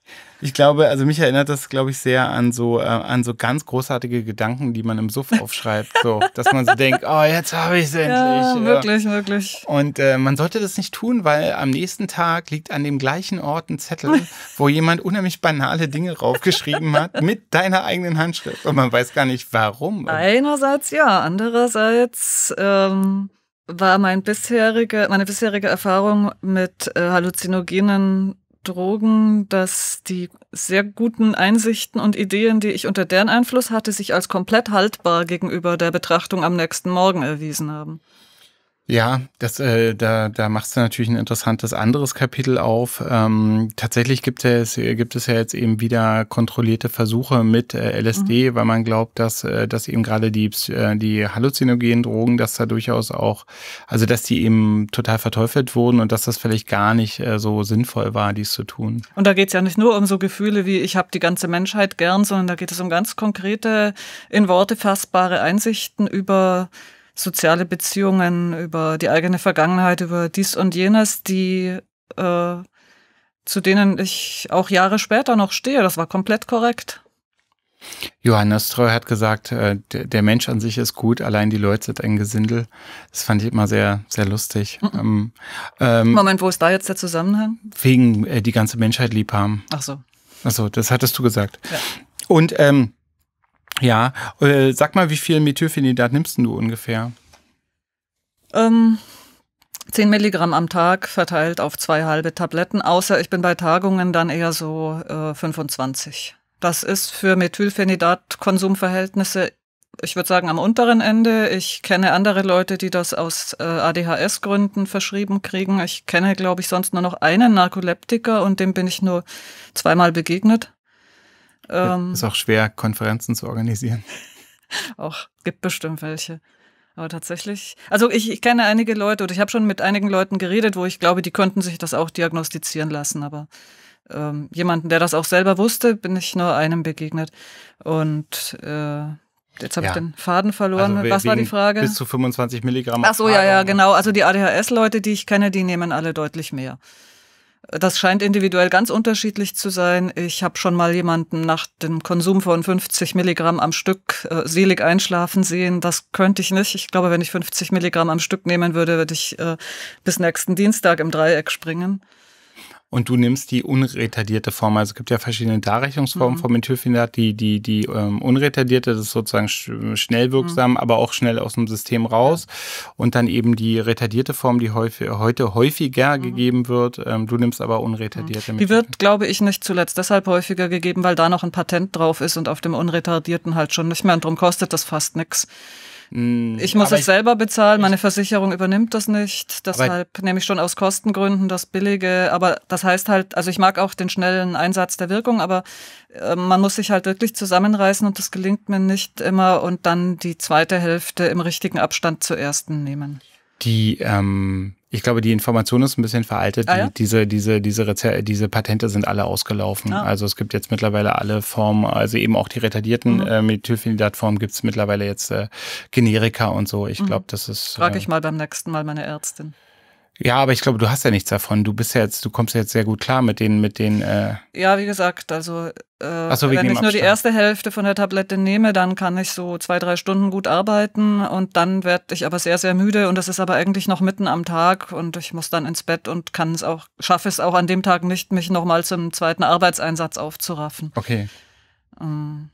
ich glaube, also mich erinnert das, glaube ich, sehr an so, äh, an so ganz großartige Gedanken, die man im Suff aufschreibt. So, dass man so denkt, oh, jetzt habe ich es endlich. Ja, wirklich, ja. wirklich. Und äh, man sollte das nicht tun, weil am nächsten Tag liegt an dem gleichen Ort ein Zettel, wo jemand unheimlich banale Dinge draufgeschrieben hat mit deiner eigenen Handschrift. Und man weiß gar nicht, warum. Einerseits ja, andererseits... Ähm war mein bisherige, meine bisherige Erfahrung mit äh, Halluzinogenen Drogen, dass die sehr guten Einsichten und Ideen, die ich unter deren Einfluss hatte, sich als komplett haltbar gegenüber der Betrachtung am nächsten Morgen erwiesen haben. Ja, das, äh, da, da machst du natürlich ein interessantes anderes Kapitel auf. Ähm, tatsächlich gibt es, gibt es ja jetzt eben wieder kontrollierte Versuche mit äh, LSD, mhm. weil man glaubt, dass, äh, dass eben gerade die, äh, die halluzinogenen Drogen, dass da durchaus auch, also dass die eben total verteufelt wurden und dass das vielleicht gar nicht äh, so sinnvoll war, dies zu tun. Und da geht es ja nicht nur um so Gefühle wie ich habe die ganze Menschheit gern, sondern da geht es um ganz konkrete, in Worte fassbare Einsichten über soziale Beziehungen, über die eigene Vergangenheit, über dies und jenes, die äh, zu denen ich auch Jahre später noch stehe. Das war komplett korrekt. Johannes Treu hat gesagt, äh, der, der Mensch an sich ist gut, allein die Leute sind ein Gesindel. Das fand ich immer sehr, sehr lustig. Mhm. Ähm, ähm Moment, wo ist da jetzt der Zusammenhang? Wegen äh, die ganze Menschheit lieb haben. Ach so. Ach so, das hattest du gesagt. Ja. Und ähm, ja, äh, sag mal, wie viel Methylphenidat nimmst du ungefähr? Ähm, 10 Milligramm am Tag verteilt auf zwei halbe Tabletten, außer ich bin bei Tagungen dann eher so äh, 25. Das ist für Methylphenidat-Konsumverhältnisse, ich würde sagen, am unteren Ende. Ich kenne andere Leute, die das aus äh, ADHS-Gründen verschrieben kriegen. Ich kenne, glaube ich, sonst nur noch einen Narkoleptiker und dem bin ich nur zweimal begegnet. Ähm, ist auch schwer, Konferenzen zu organisieren. Auch, gibt bestimmt welche. Aber tatsächlich, also ich, ich kenne einige Leute oder ich habe schon mit einigen Leuten geredet, wo ich glaube, die könnten sich das auch diagnostizieren lassen, aber ähm, jemanden, der das auch selber wusste, bin ich nur einem begegnet. Und äh, Jetzt habe ja. ich den Faden verloren. Also Was war die Frage? Bis zu 25 Milligramm. Ach so, ja, ja, genau. Also die ADHS-Leute, die ich kenne, die nehmen alle deutlich mehr. Das scheint individuell ganz unterschiedlich zu sein. Ich habe schon mal jemanden nach dem Konsum von 50 Milligramm am Stück äh, selig einschlafen sehen. Das könnte ich nicht. Ich glaube, wenn ich 50 Milligramm am Stück nehmen würde, würde ich äh, bis nächsten Dienstag im Dreieck springen und du nimmst die unretardierte Form. Also es gibt ja verschiedene Darreichungsformen mhm. von Methylphenat. Die, die, die ähm, unretardierte, das ist sozusagen sch schnell mhm. wirksam, mhm. aber auch schnell aus dem System raus. Und dann eben die retardierte Form, die häufig, heute häufiger mhm. gegeben wird. Ähm, du nimmst aber unretardierte. Mhm. Die wird, glaube ich, nicht zuletzt deshalb häufiger gegeben, weil da noch ein Patent drauf ist und auf dem unretardierten halt schon nicht mehr. Und darum kostet das fast nichts. Hm, ich muss aber es ich, selber bezahlen, meine Versicherung übernimmt das nicht. Deshalb nehme ich schon aus Kostengründen das Billige. Aber das heißt halt, also ich mag auch den schnellen Einsatz der Wirkung, aber äh, man muss sich halt wirklich zusammenreißen und das gelingt mir nicht immer. Und dann die zweite Hälfte im richtigen Abstand zur ersten nehmen. Die ähm, ich glaube, die Information ist ein bisschen veraltet. Ah, ja? diese, diese, diese, Reze diese Patente sind alle ausgelaufen. Ah. Also es gibt jetzt mittlerweile alle Formen, also eben auch die retardierten mhm. äh, Methylphenidatformen gibt es mittlerweile jetzt äh, Generika und so. Ich mhm. glaube, das ist. Frage äh, ich mal beim nächsten Mal meine Ärztin. Ja, aber ich glaube, du hast ja nichts davon. Du bist ja jetzt, du kommst ja jetzt sehr gut klar mit den, mit den. Äh ja, wie gesagt, also äh, so, wenn ich nur die erste Hälfte von der Tablette nehme, dann kann ich so zwei, drei Stunden gut arbeiten und dann werde ich aber sehr, sehr müde und das ist aber eigentlich noch mitten am Tag und ich muss dann ins Bett und kann es auch, schaffe es auch an dem Tag nicht, mich nochmal zum zweiten Arbeitseinsatz aufzuraffen. Okay. Ähm.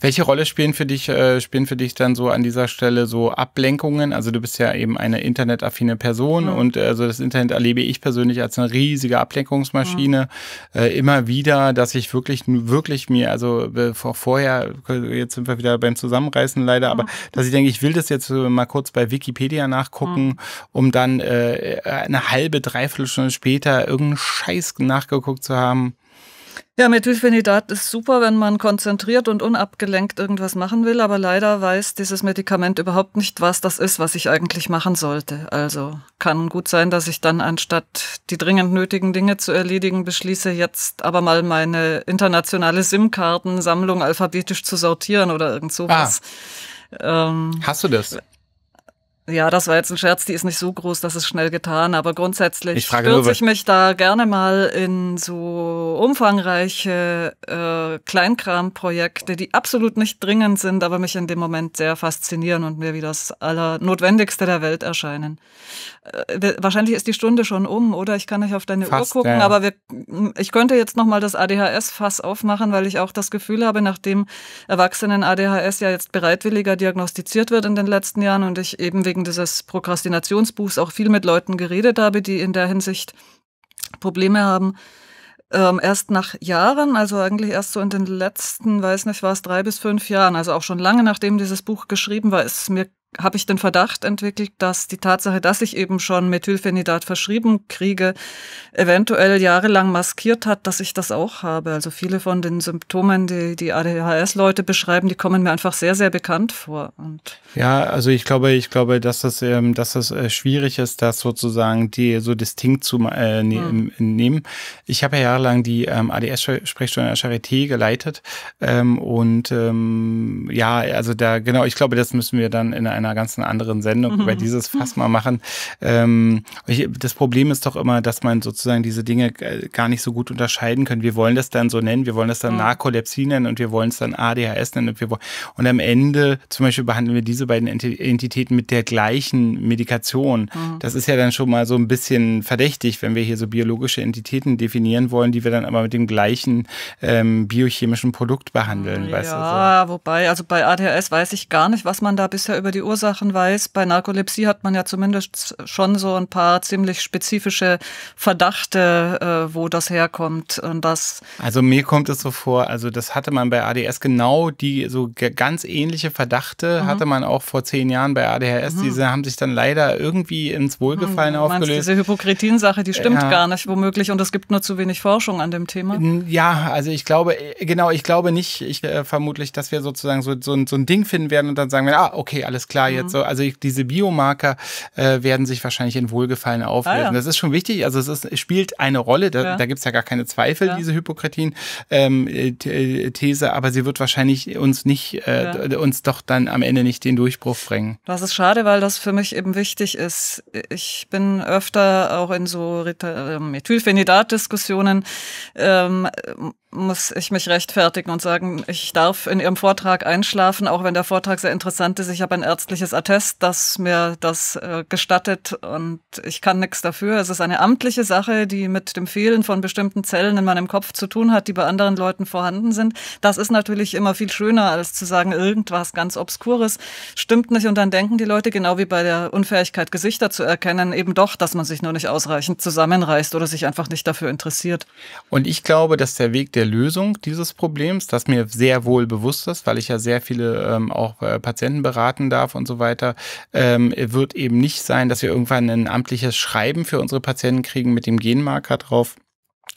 Welche Rolle spielen für dich, äh, spielen für dich dann so an dieser Stelle so Ablenkungen? Also du bist ja eben eine internetaffine Person mhm. und äh, also das Internet erlebe ich persönlich als eine riesige Ablenkungsmaschine. Mhm. Äh, immer wieder, dass ich wirklich, wirklich mir, also äh, vorher, jetzt sind wir wieder beim Zusammenreißen leider, mhm. aber dass ich denke, ich will das jetzt äh, mal kurz bei Wikipedia nachgucken, um dann äh, eine halbe, dreiviertel Stunde später irgendeinen Scheiß nachgeguckt zu haben. Ja, Methylphenidat ist super, wenn man konzentriert und unabgelenkt irgendwas machen will, aber leider weiß dieses Medikament überhaupt nicht, was das ist, was ich eigentlich machen sollte. Also kann gut sein, dass ich dann anstatt die dringend nötigen Dinge zu erledigen, beschließe jetzt aber mal meine internationale SIM-Kartensammlung alphabetisch zu sortieren oder irgend sowas. Ah. Ähm, Hast du das? Ja, das war jetzt ein Scherz, die ist nicht so groß, das ist schnell getan, aber grundsätzlich ich stürze nur, ich mich da gerne mal in so umfangreiche äh, Kleinkramprojekte, die absolut nicht dringend sind, aber mich in dem Moment sehr faszinieren und mir wie das Allernotwendigste der Welt erscheinen. Äh, wahrscheinlich ist die Stunde schon um, oder? Ich kann nicht auf deine Fast, Uhr gucken, ja. aber wir, ich könnte jetzt nochmal das ADHS-Fass aufmachen, weil ich auch das Gefühl habe, nachdem Erwachsenen ADHS ja jetzt bereitwilliger diagnostiziert wird in den letzten Jahren und ich eben wegen wegen dieses Prokrastinationsbuchs auch viel mit Leuten geredet habe, die in der Hinsicht Probleme haben. Ähm, erst nach Jahren, also eigentlich erst so in den letzten, weiß nicht war es drei bis fünf Jahren, also auch schon lange nachdem dieses Buch geschrieben war, ist mir habe ich den Verdacht entwickelt, dass die Tatsache, dass ich eben schon Methylphenidat verschrieben kriege, eventuell jahrelang maskiert hat, dass ich das auch habe. Also viele von den Symptomen, die die ADHS-Leute beschreiben, die kommen mir einfach sehr, sehr bekannt vor. Und ja, also ich glaube, ich glaube, dass das, ähm, dass das äh, schwierig ist, das sozusagen die so distinkt zu äh, ne hm. nehmen. Ich habe ja jahrelang die ähm, ADS-Sprechstunde der Charité geleitet ähm, und ähm, ja, also da genau, ich glaube, das müssen wir dann in einer einer ganzen anderen Sendung über dieses Fass mal machen. Ähm, ich, das Problem ist doch immer, dass man sozusagen diese Dinge äh, gar nicht so gut unterscheiden kann. Wir wollen das dann so nennen, wir wollen das dann mhm. Narkolepsie nennen und wir wollen es dann ADHS nennen und wir und am Ende zum Beispiel behandeln wir diese beiden Entitäten mit der gleichen Medikation. Mhm. Das ist ja dann schon mal so ein bisschen verdächtig, wenn wir hier so biologische Entitäten definieren wollen, die wir dann aber mit dem gleichen ähm, biochemischen Produkt behandeln. ja, weißt du, so. wobei, also bei ADHS weiß ich gar nicht, was man da bisher über die Ursachen weiß. Bei Narkolepsie hat man ja zumindest schon so ein paar ziemlich spezifische Verdachte, äh, wo das herkommt. Und das also mir kommt es so vor, also das hatte man bei ADS genau, die so ganz ähnliche Verdachte mhm. hatte man auch vor zehn Jahren bei ADHS. Mhm. Diese haben sich dann leider irgendwie ins Wohlgefallen mhm, du meinst, Diese Hypokretin-Sache, die stimmt ja. gar nicht womöglich und es gibt nur zu wenig Forschung an dem Thema. Ja, also ich glaube, äh, genau, ich glaube nicht, ich äh, vermutlich, dass wir sozusagen so, so, so ein Ding finden werden und dann sagen wir, ah, okay, alles klar da mhm. jetzt so, also ich, diese Biomarker äh, werden sich wahrscheinlich in Wohlgefallen ah, auflösen. Ah, ja. Das ist schon wichtig, also es, ist, spielt eine Rolle, da, ja. da gibt es ja gar keine Zweifel, ja. diese Hippokratin-These, ähm, äh, äh, aber sie wird wahrscheinlich uns nicht, äh, uns doch dann am Ende nicht den Durchbruch bringen. Das ist schade, weil das für mich eben wichtig ist. Ich bin öfter auch in so ähm, Methylphenidat-Diskussionen ähm, muss ich mich rechtfertigen und sagen, ich darf in Ihrem Vortrag einschlafen, auch wenn der Vortrag sehr interessant ist. Ich habe ein ärztliches Attest, das mir das äh, gestattet und ich kann nichts dafür. Es ist eine amtliche Sache, die mit dem Fehlen von bestimmten Zellen in meinem Kopf zu tun hat, die bei anderen Leuten vorhanden sind. Das ist natürlich immer viel schöner, als zu sagen, irgendwas ganz Obskures stimmt nicht. Und dann denken die Leute, genau wie bei der Unfähigkeit, Gesichter zu erkennen, eben doch, dass man sich nur nicht ausreichend zusammenreißt oder sich einfach nicht dafür interessiert. Und ich glaube, dass der Weg der der Lösung dieses Problems, das mir sehr wohl bewusst ist, weil ich ja sehr viele ähm, auch äh, Patienten beraten darf und so weiter, ähm, wird eben nicht sein, dass wir irgendwann ein amtliches Schreiben für unsere Patienten kriegen mit dem Genmarker drauf.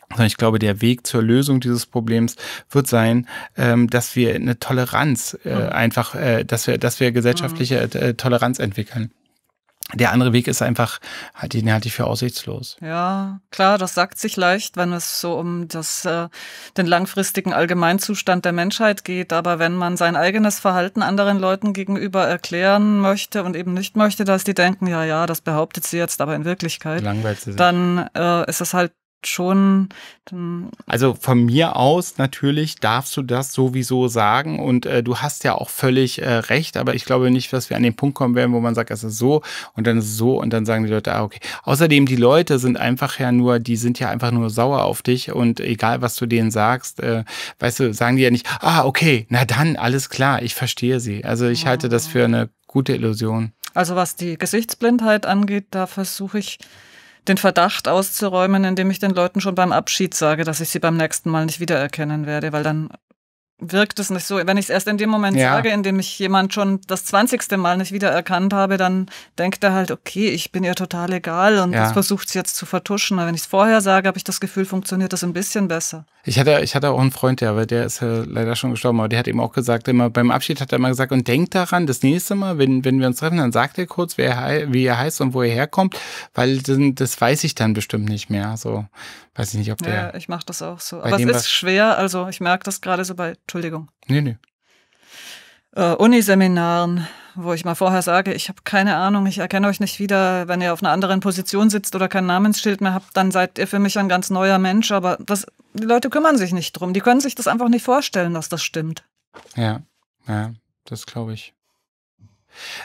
Sondern ich glaube, der Weg zur Lösung dieses Problems wird sein, ähm, dass wir eine Toleranz äh, mhm. einfach, äh, dass wir, dass wir mhm. gesellschaftliche äh, Toleranz entwickeln der andere Weg ist einfach, halt, den halte ich für aussichtslos. Ja, klar, das sagt sich leicht, wenn es so um das, äh, den langfristigen Allgemeinzustand der Menschheit geht. Aber wenn man sein eigenes Verhalten anderen Leuten gegenüber erklären möchte und eben nicht möchte, dass die denken, ja, ja, das behauptet sie jetzt, aber in Wirklichkeit, dann äh, ist es halt schon. also von mir aus natürlich darfst du das sowieso sagen und äh, du hast ja auch völlig äh, recht, aber ich glaube nicht, dass wir an den Punkt kommen werden, wo man sagt, es ist so und dann ist es so und dann sagen die Leute, ah, okay. Außerdem, die Leute sind einfach ja nur, die sind ja einfach nur sauer auf dich und egal, was du denen sagst, äh, weißt du, sagen die ja nicht, ah, okay, na dann, alles klar, ich verstehe sie. Also ich mhm. halte das für eine gute Illusion. Also was die Gesichtsblindheit angeht, da versuche ich den Verdacht auszuräumen, indem ich den Leuten schon beim Abschied sage, dass ich sie beim nächsten Mal nicht wiedererkennen werde, weil dann wirkt es nicht so. Wenn ich es erst in dem Moment ja. sage, in dem ich jemand schon das zwanzigste Mal nicht wiedererkannt habe, dann denkt er halt, okay, ich bin ihr total egal und ja. das versucht es jetzt zu vertuschen. Aber wenn ich es vorher sage, habe ich das Gefühl, funktioniert das ein bisschen besser. Ich hatte, ich hatte auch einen Freund, der, aber der ist ja äh, leider schon gestorben, aber der hat eben auch gesagt, immer beim Abschied hat er immer gesagt, und denkt daran, das nächste Mal, wenn, wenn wir uns treffen, dann sagt er kurz, wer, wie er heißt und wo er herkommt, weil das weiß ich dann bestimmt nicht mehr. So. Weiß ich nicht, ob der. Ja, ich mache das auch so. Aber es ist schwer, also ich merke das gerade so bei, Entschuldigung. Nee, nee. Uh, äh, Uniseminaren, wo ich mal vorher sage, ich habe keine Ahnung, ich erkenne euch nicht wieder, wenn ihr auf einer anderen Position sitzt oder kein Namensschild mehr habt, dann seid ihr für mich ein ganz neuer Mensch. Aber das, die Leute kümmern sich nicht drum. Die können sich das einfach nicht vorstellen, dass das stimmt. Ja, ja, das glaube ich.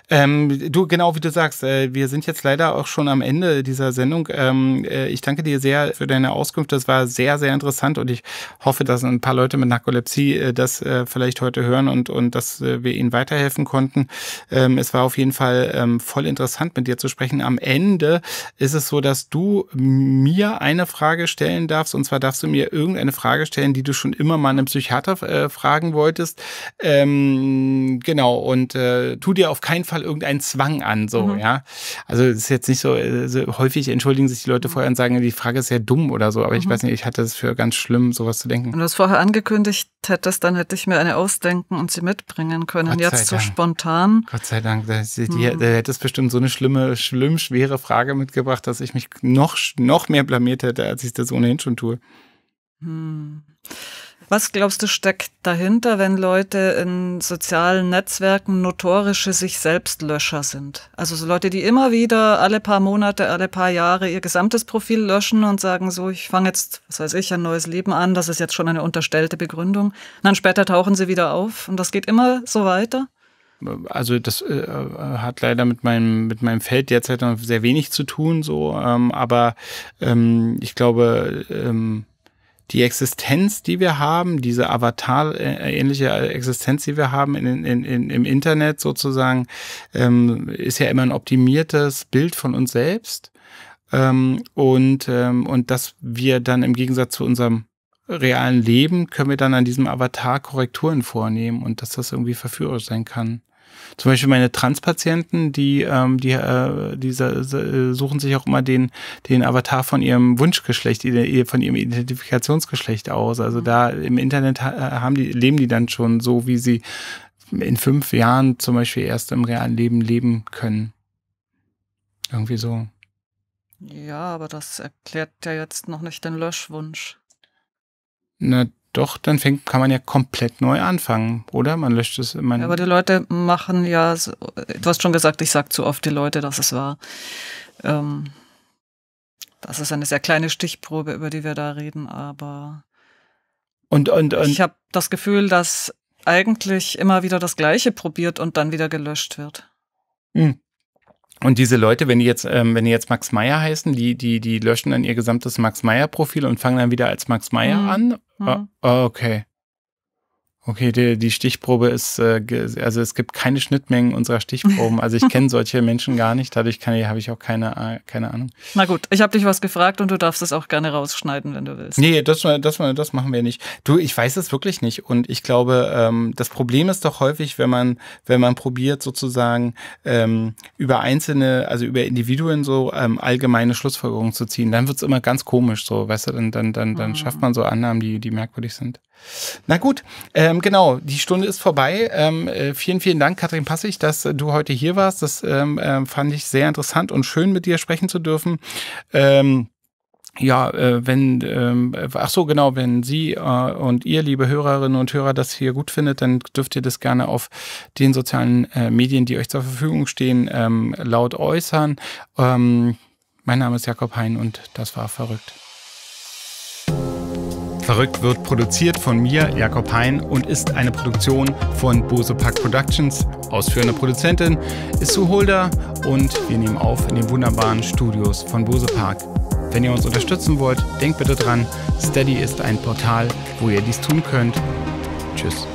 Ähm, du, genau wie du sagst, äh, wir sind jetzt leider auch schon am Ende dieser Sendung. Ähm, äh, ich danke dir sehr für deine Auskunft. Das war sehr, sehr interessant und ich hoffe, dass ein paar Leute mit Narkolepsie äh, das äh, vielleicht heute hören und, und dass äh, wir ihnen weiterhelfen konnten. Ähm, es war auf jeden Fall ähm, voll interessant, mit dir zu sprechen. Am Ende ist es so, dass du mir eine Frage stellen darfst und zwar darfst du mir irgendeine Frage stellen, die du schon immer mal einem Psychiater äh, fragen wolltest. Ähm, genau, und tu dir auf auf keinen Fall irgendeinen Zwang an, so, mhm. ja. Also es ist jetzt nicht so, also häufig entschuldigen sich die Leute mhm. vorher und sagen, die Frage ist ja dumm oder so, aber mhm. ich weiß nicht, ich hatte es für ganz schlimm, sowas zu denken. Wenn du es vorher angekündigt hättest, dann hätte ich mir eine ausdenken und sie mitbringen können. Jetzt so Dank. spontan. Gott sei Dank, da mhm. hättest bestimmt so eine schlimme, schlimm schwere Frage mitgebracht, dass ich mich noch, noch mehr blamiert hätte, als ich das ohnehin schon tue. Hm. Was glaubst du steckt dahinter, wenn Leute in sozialen Netzwerken notorische sich selbst Löscher sind? Also so Leute, die immer wieder alle paar Monate, alle paar Jahre ihr gesamtes Profil löschen und sagen so, ich fange jetzt, was weiß ich, ein neues Leben an, das ist jetzt schon eine unterstellte Begründung. Und dann später tauchen sie wieder auf und das geht immer so weiter? also das äh, äh hat leider mit meinem mit meinem Feld derzeit noch sehr wenig zu tun so ähm, aber ähm, ich glaube ähm, die Existenz, die wir haben, diese Avatar-ähnliche äh, äh, Existenz, die wir haben in, in, in, im Internet sozusagen, ähm, ist ja immer ein optimiertes Bild von uns selbst. Ähm, und, ähm, und dass wir dann im Gegensatz zu unserem realen Leben können wir dann an diesem Avatar Korrekturen vornehmen und dass das irgendwie verführerisch sein kann. Zum Beispiel meine Transpatienten, die, ähm, die, äh, die suchen sich auch immer den, den Avatar von ihrem Wunschgeschlecht, von ihrem Identifikationsgeschlecht aus. Also mhm. da im Internet äh, haben die, leben die dann schon so, wie sie in fünf Jahren zum Beispiel erst im realen Leben leben können. Irgendwie so. Ja, aber das erklärt ja jetzt noch nicht den Löschwunsch. Na, doch, dann fängt, kann man ja komplett neu anfangen, oder? Man löscht es. immer. ja, aber die Leute machen ja, du hast schon gesagt, ich sag zu oft die Leute, dass es war. Ähm, das ist eine sehr kleine Stichprobe, über die wir da reden, aber und, und, und ich habe das Gefühl, dass eigentlich immer wieder das Gleiche probiert und dann wieder gelöscht wird. Mhm. Und diese Leute, wenn die jetzt, ähm, wenn die jetzt Max Meyer heißen, die, die, die löschen dann ihr gesamtes Max Meyer Profil und fangen dann wieder als Max Meyer mhm. an. Ah, mhm. Ah, okay. Okay, die, die Stichprobe ist, äh, also es gibt keine Schnittmengen unserer Stichproben. Also ich kenne solche Menschen gar nicht, dadurch habe ich auch keine, äh, keine Ahnung. Na gut, ich habe dich was gefragt und du darfst es auch gerne rausschneiden, wenn du willst. Nee, das, das, das machen wir nicht. Du, ich weiß es wirklich nicht. Und ich glaube, ähm, das Problem ist doch häufig, wenn man, wenn man probiert, sozusagen ähm, über einzelne, also über Individuen so ähm, allgemeine Schlussfolgerungen zu ziehen, dann wird's immer ganz komisch so, weißt du, dann, dann, dann, dann mhm. schafft man so Annahmen, die, die merkwürdig sind. Na gut, ähm, genau, die Stunde ist vorbei. Ähm, äh, vielen, vielen Dank, Katrin Passig, dass äh, du heute hier warst. Das ähm, ähm, fand ich sehr interessant und schön, mit dir sprechen zu dürfen. Ähm, ja, äh, wenn, ähm, ach so, genau, wenn Sie und ihr, liebe Hörerinnen und Hörer, das hier gut findet, dann dürft ihr das gerne auf den sozialen Medien, die euch zur Verfügung stehen, laut äußern. mein Name ist Jakob Hein und das war verrückt. Verrückt wird produziert von mir, Jakob Hein, und ist eine Produktion von Bose Park Productions. Ausführende Produzentin ist Sue Holder und wir nehmen auf in den wunderbaren Studios von Bose Park. Wenn ihr uns unterstützen wollt, denkt bitte dran, Steady ist ein Portal, wo ihr dies tun könnt. Tschüss.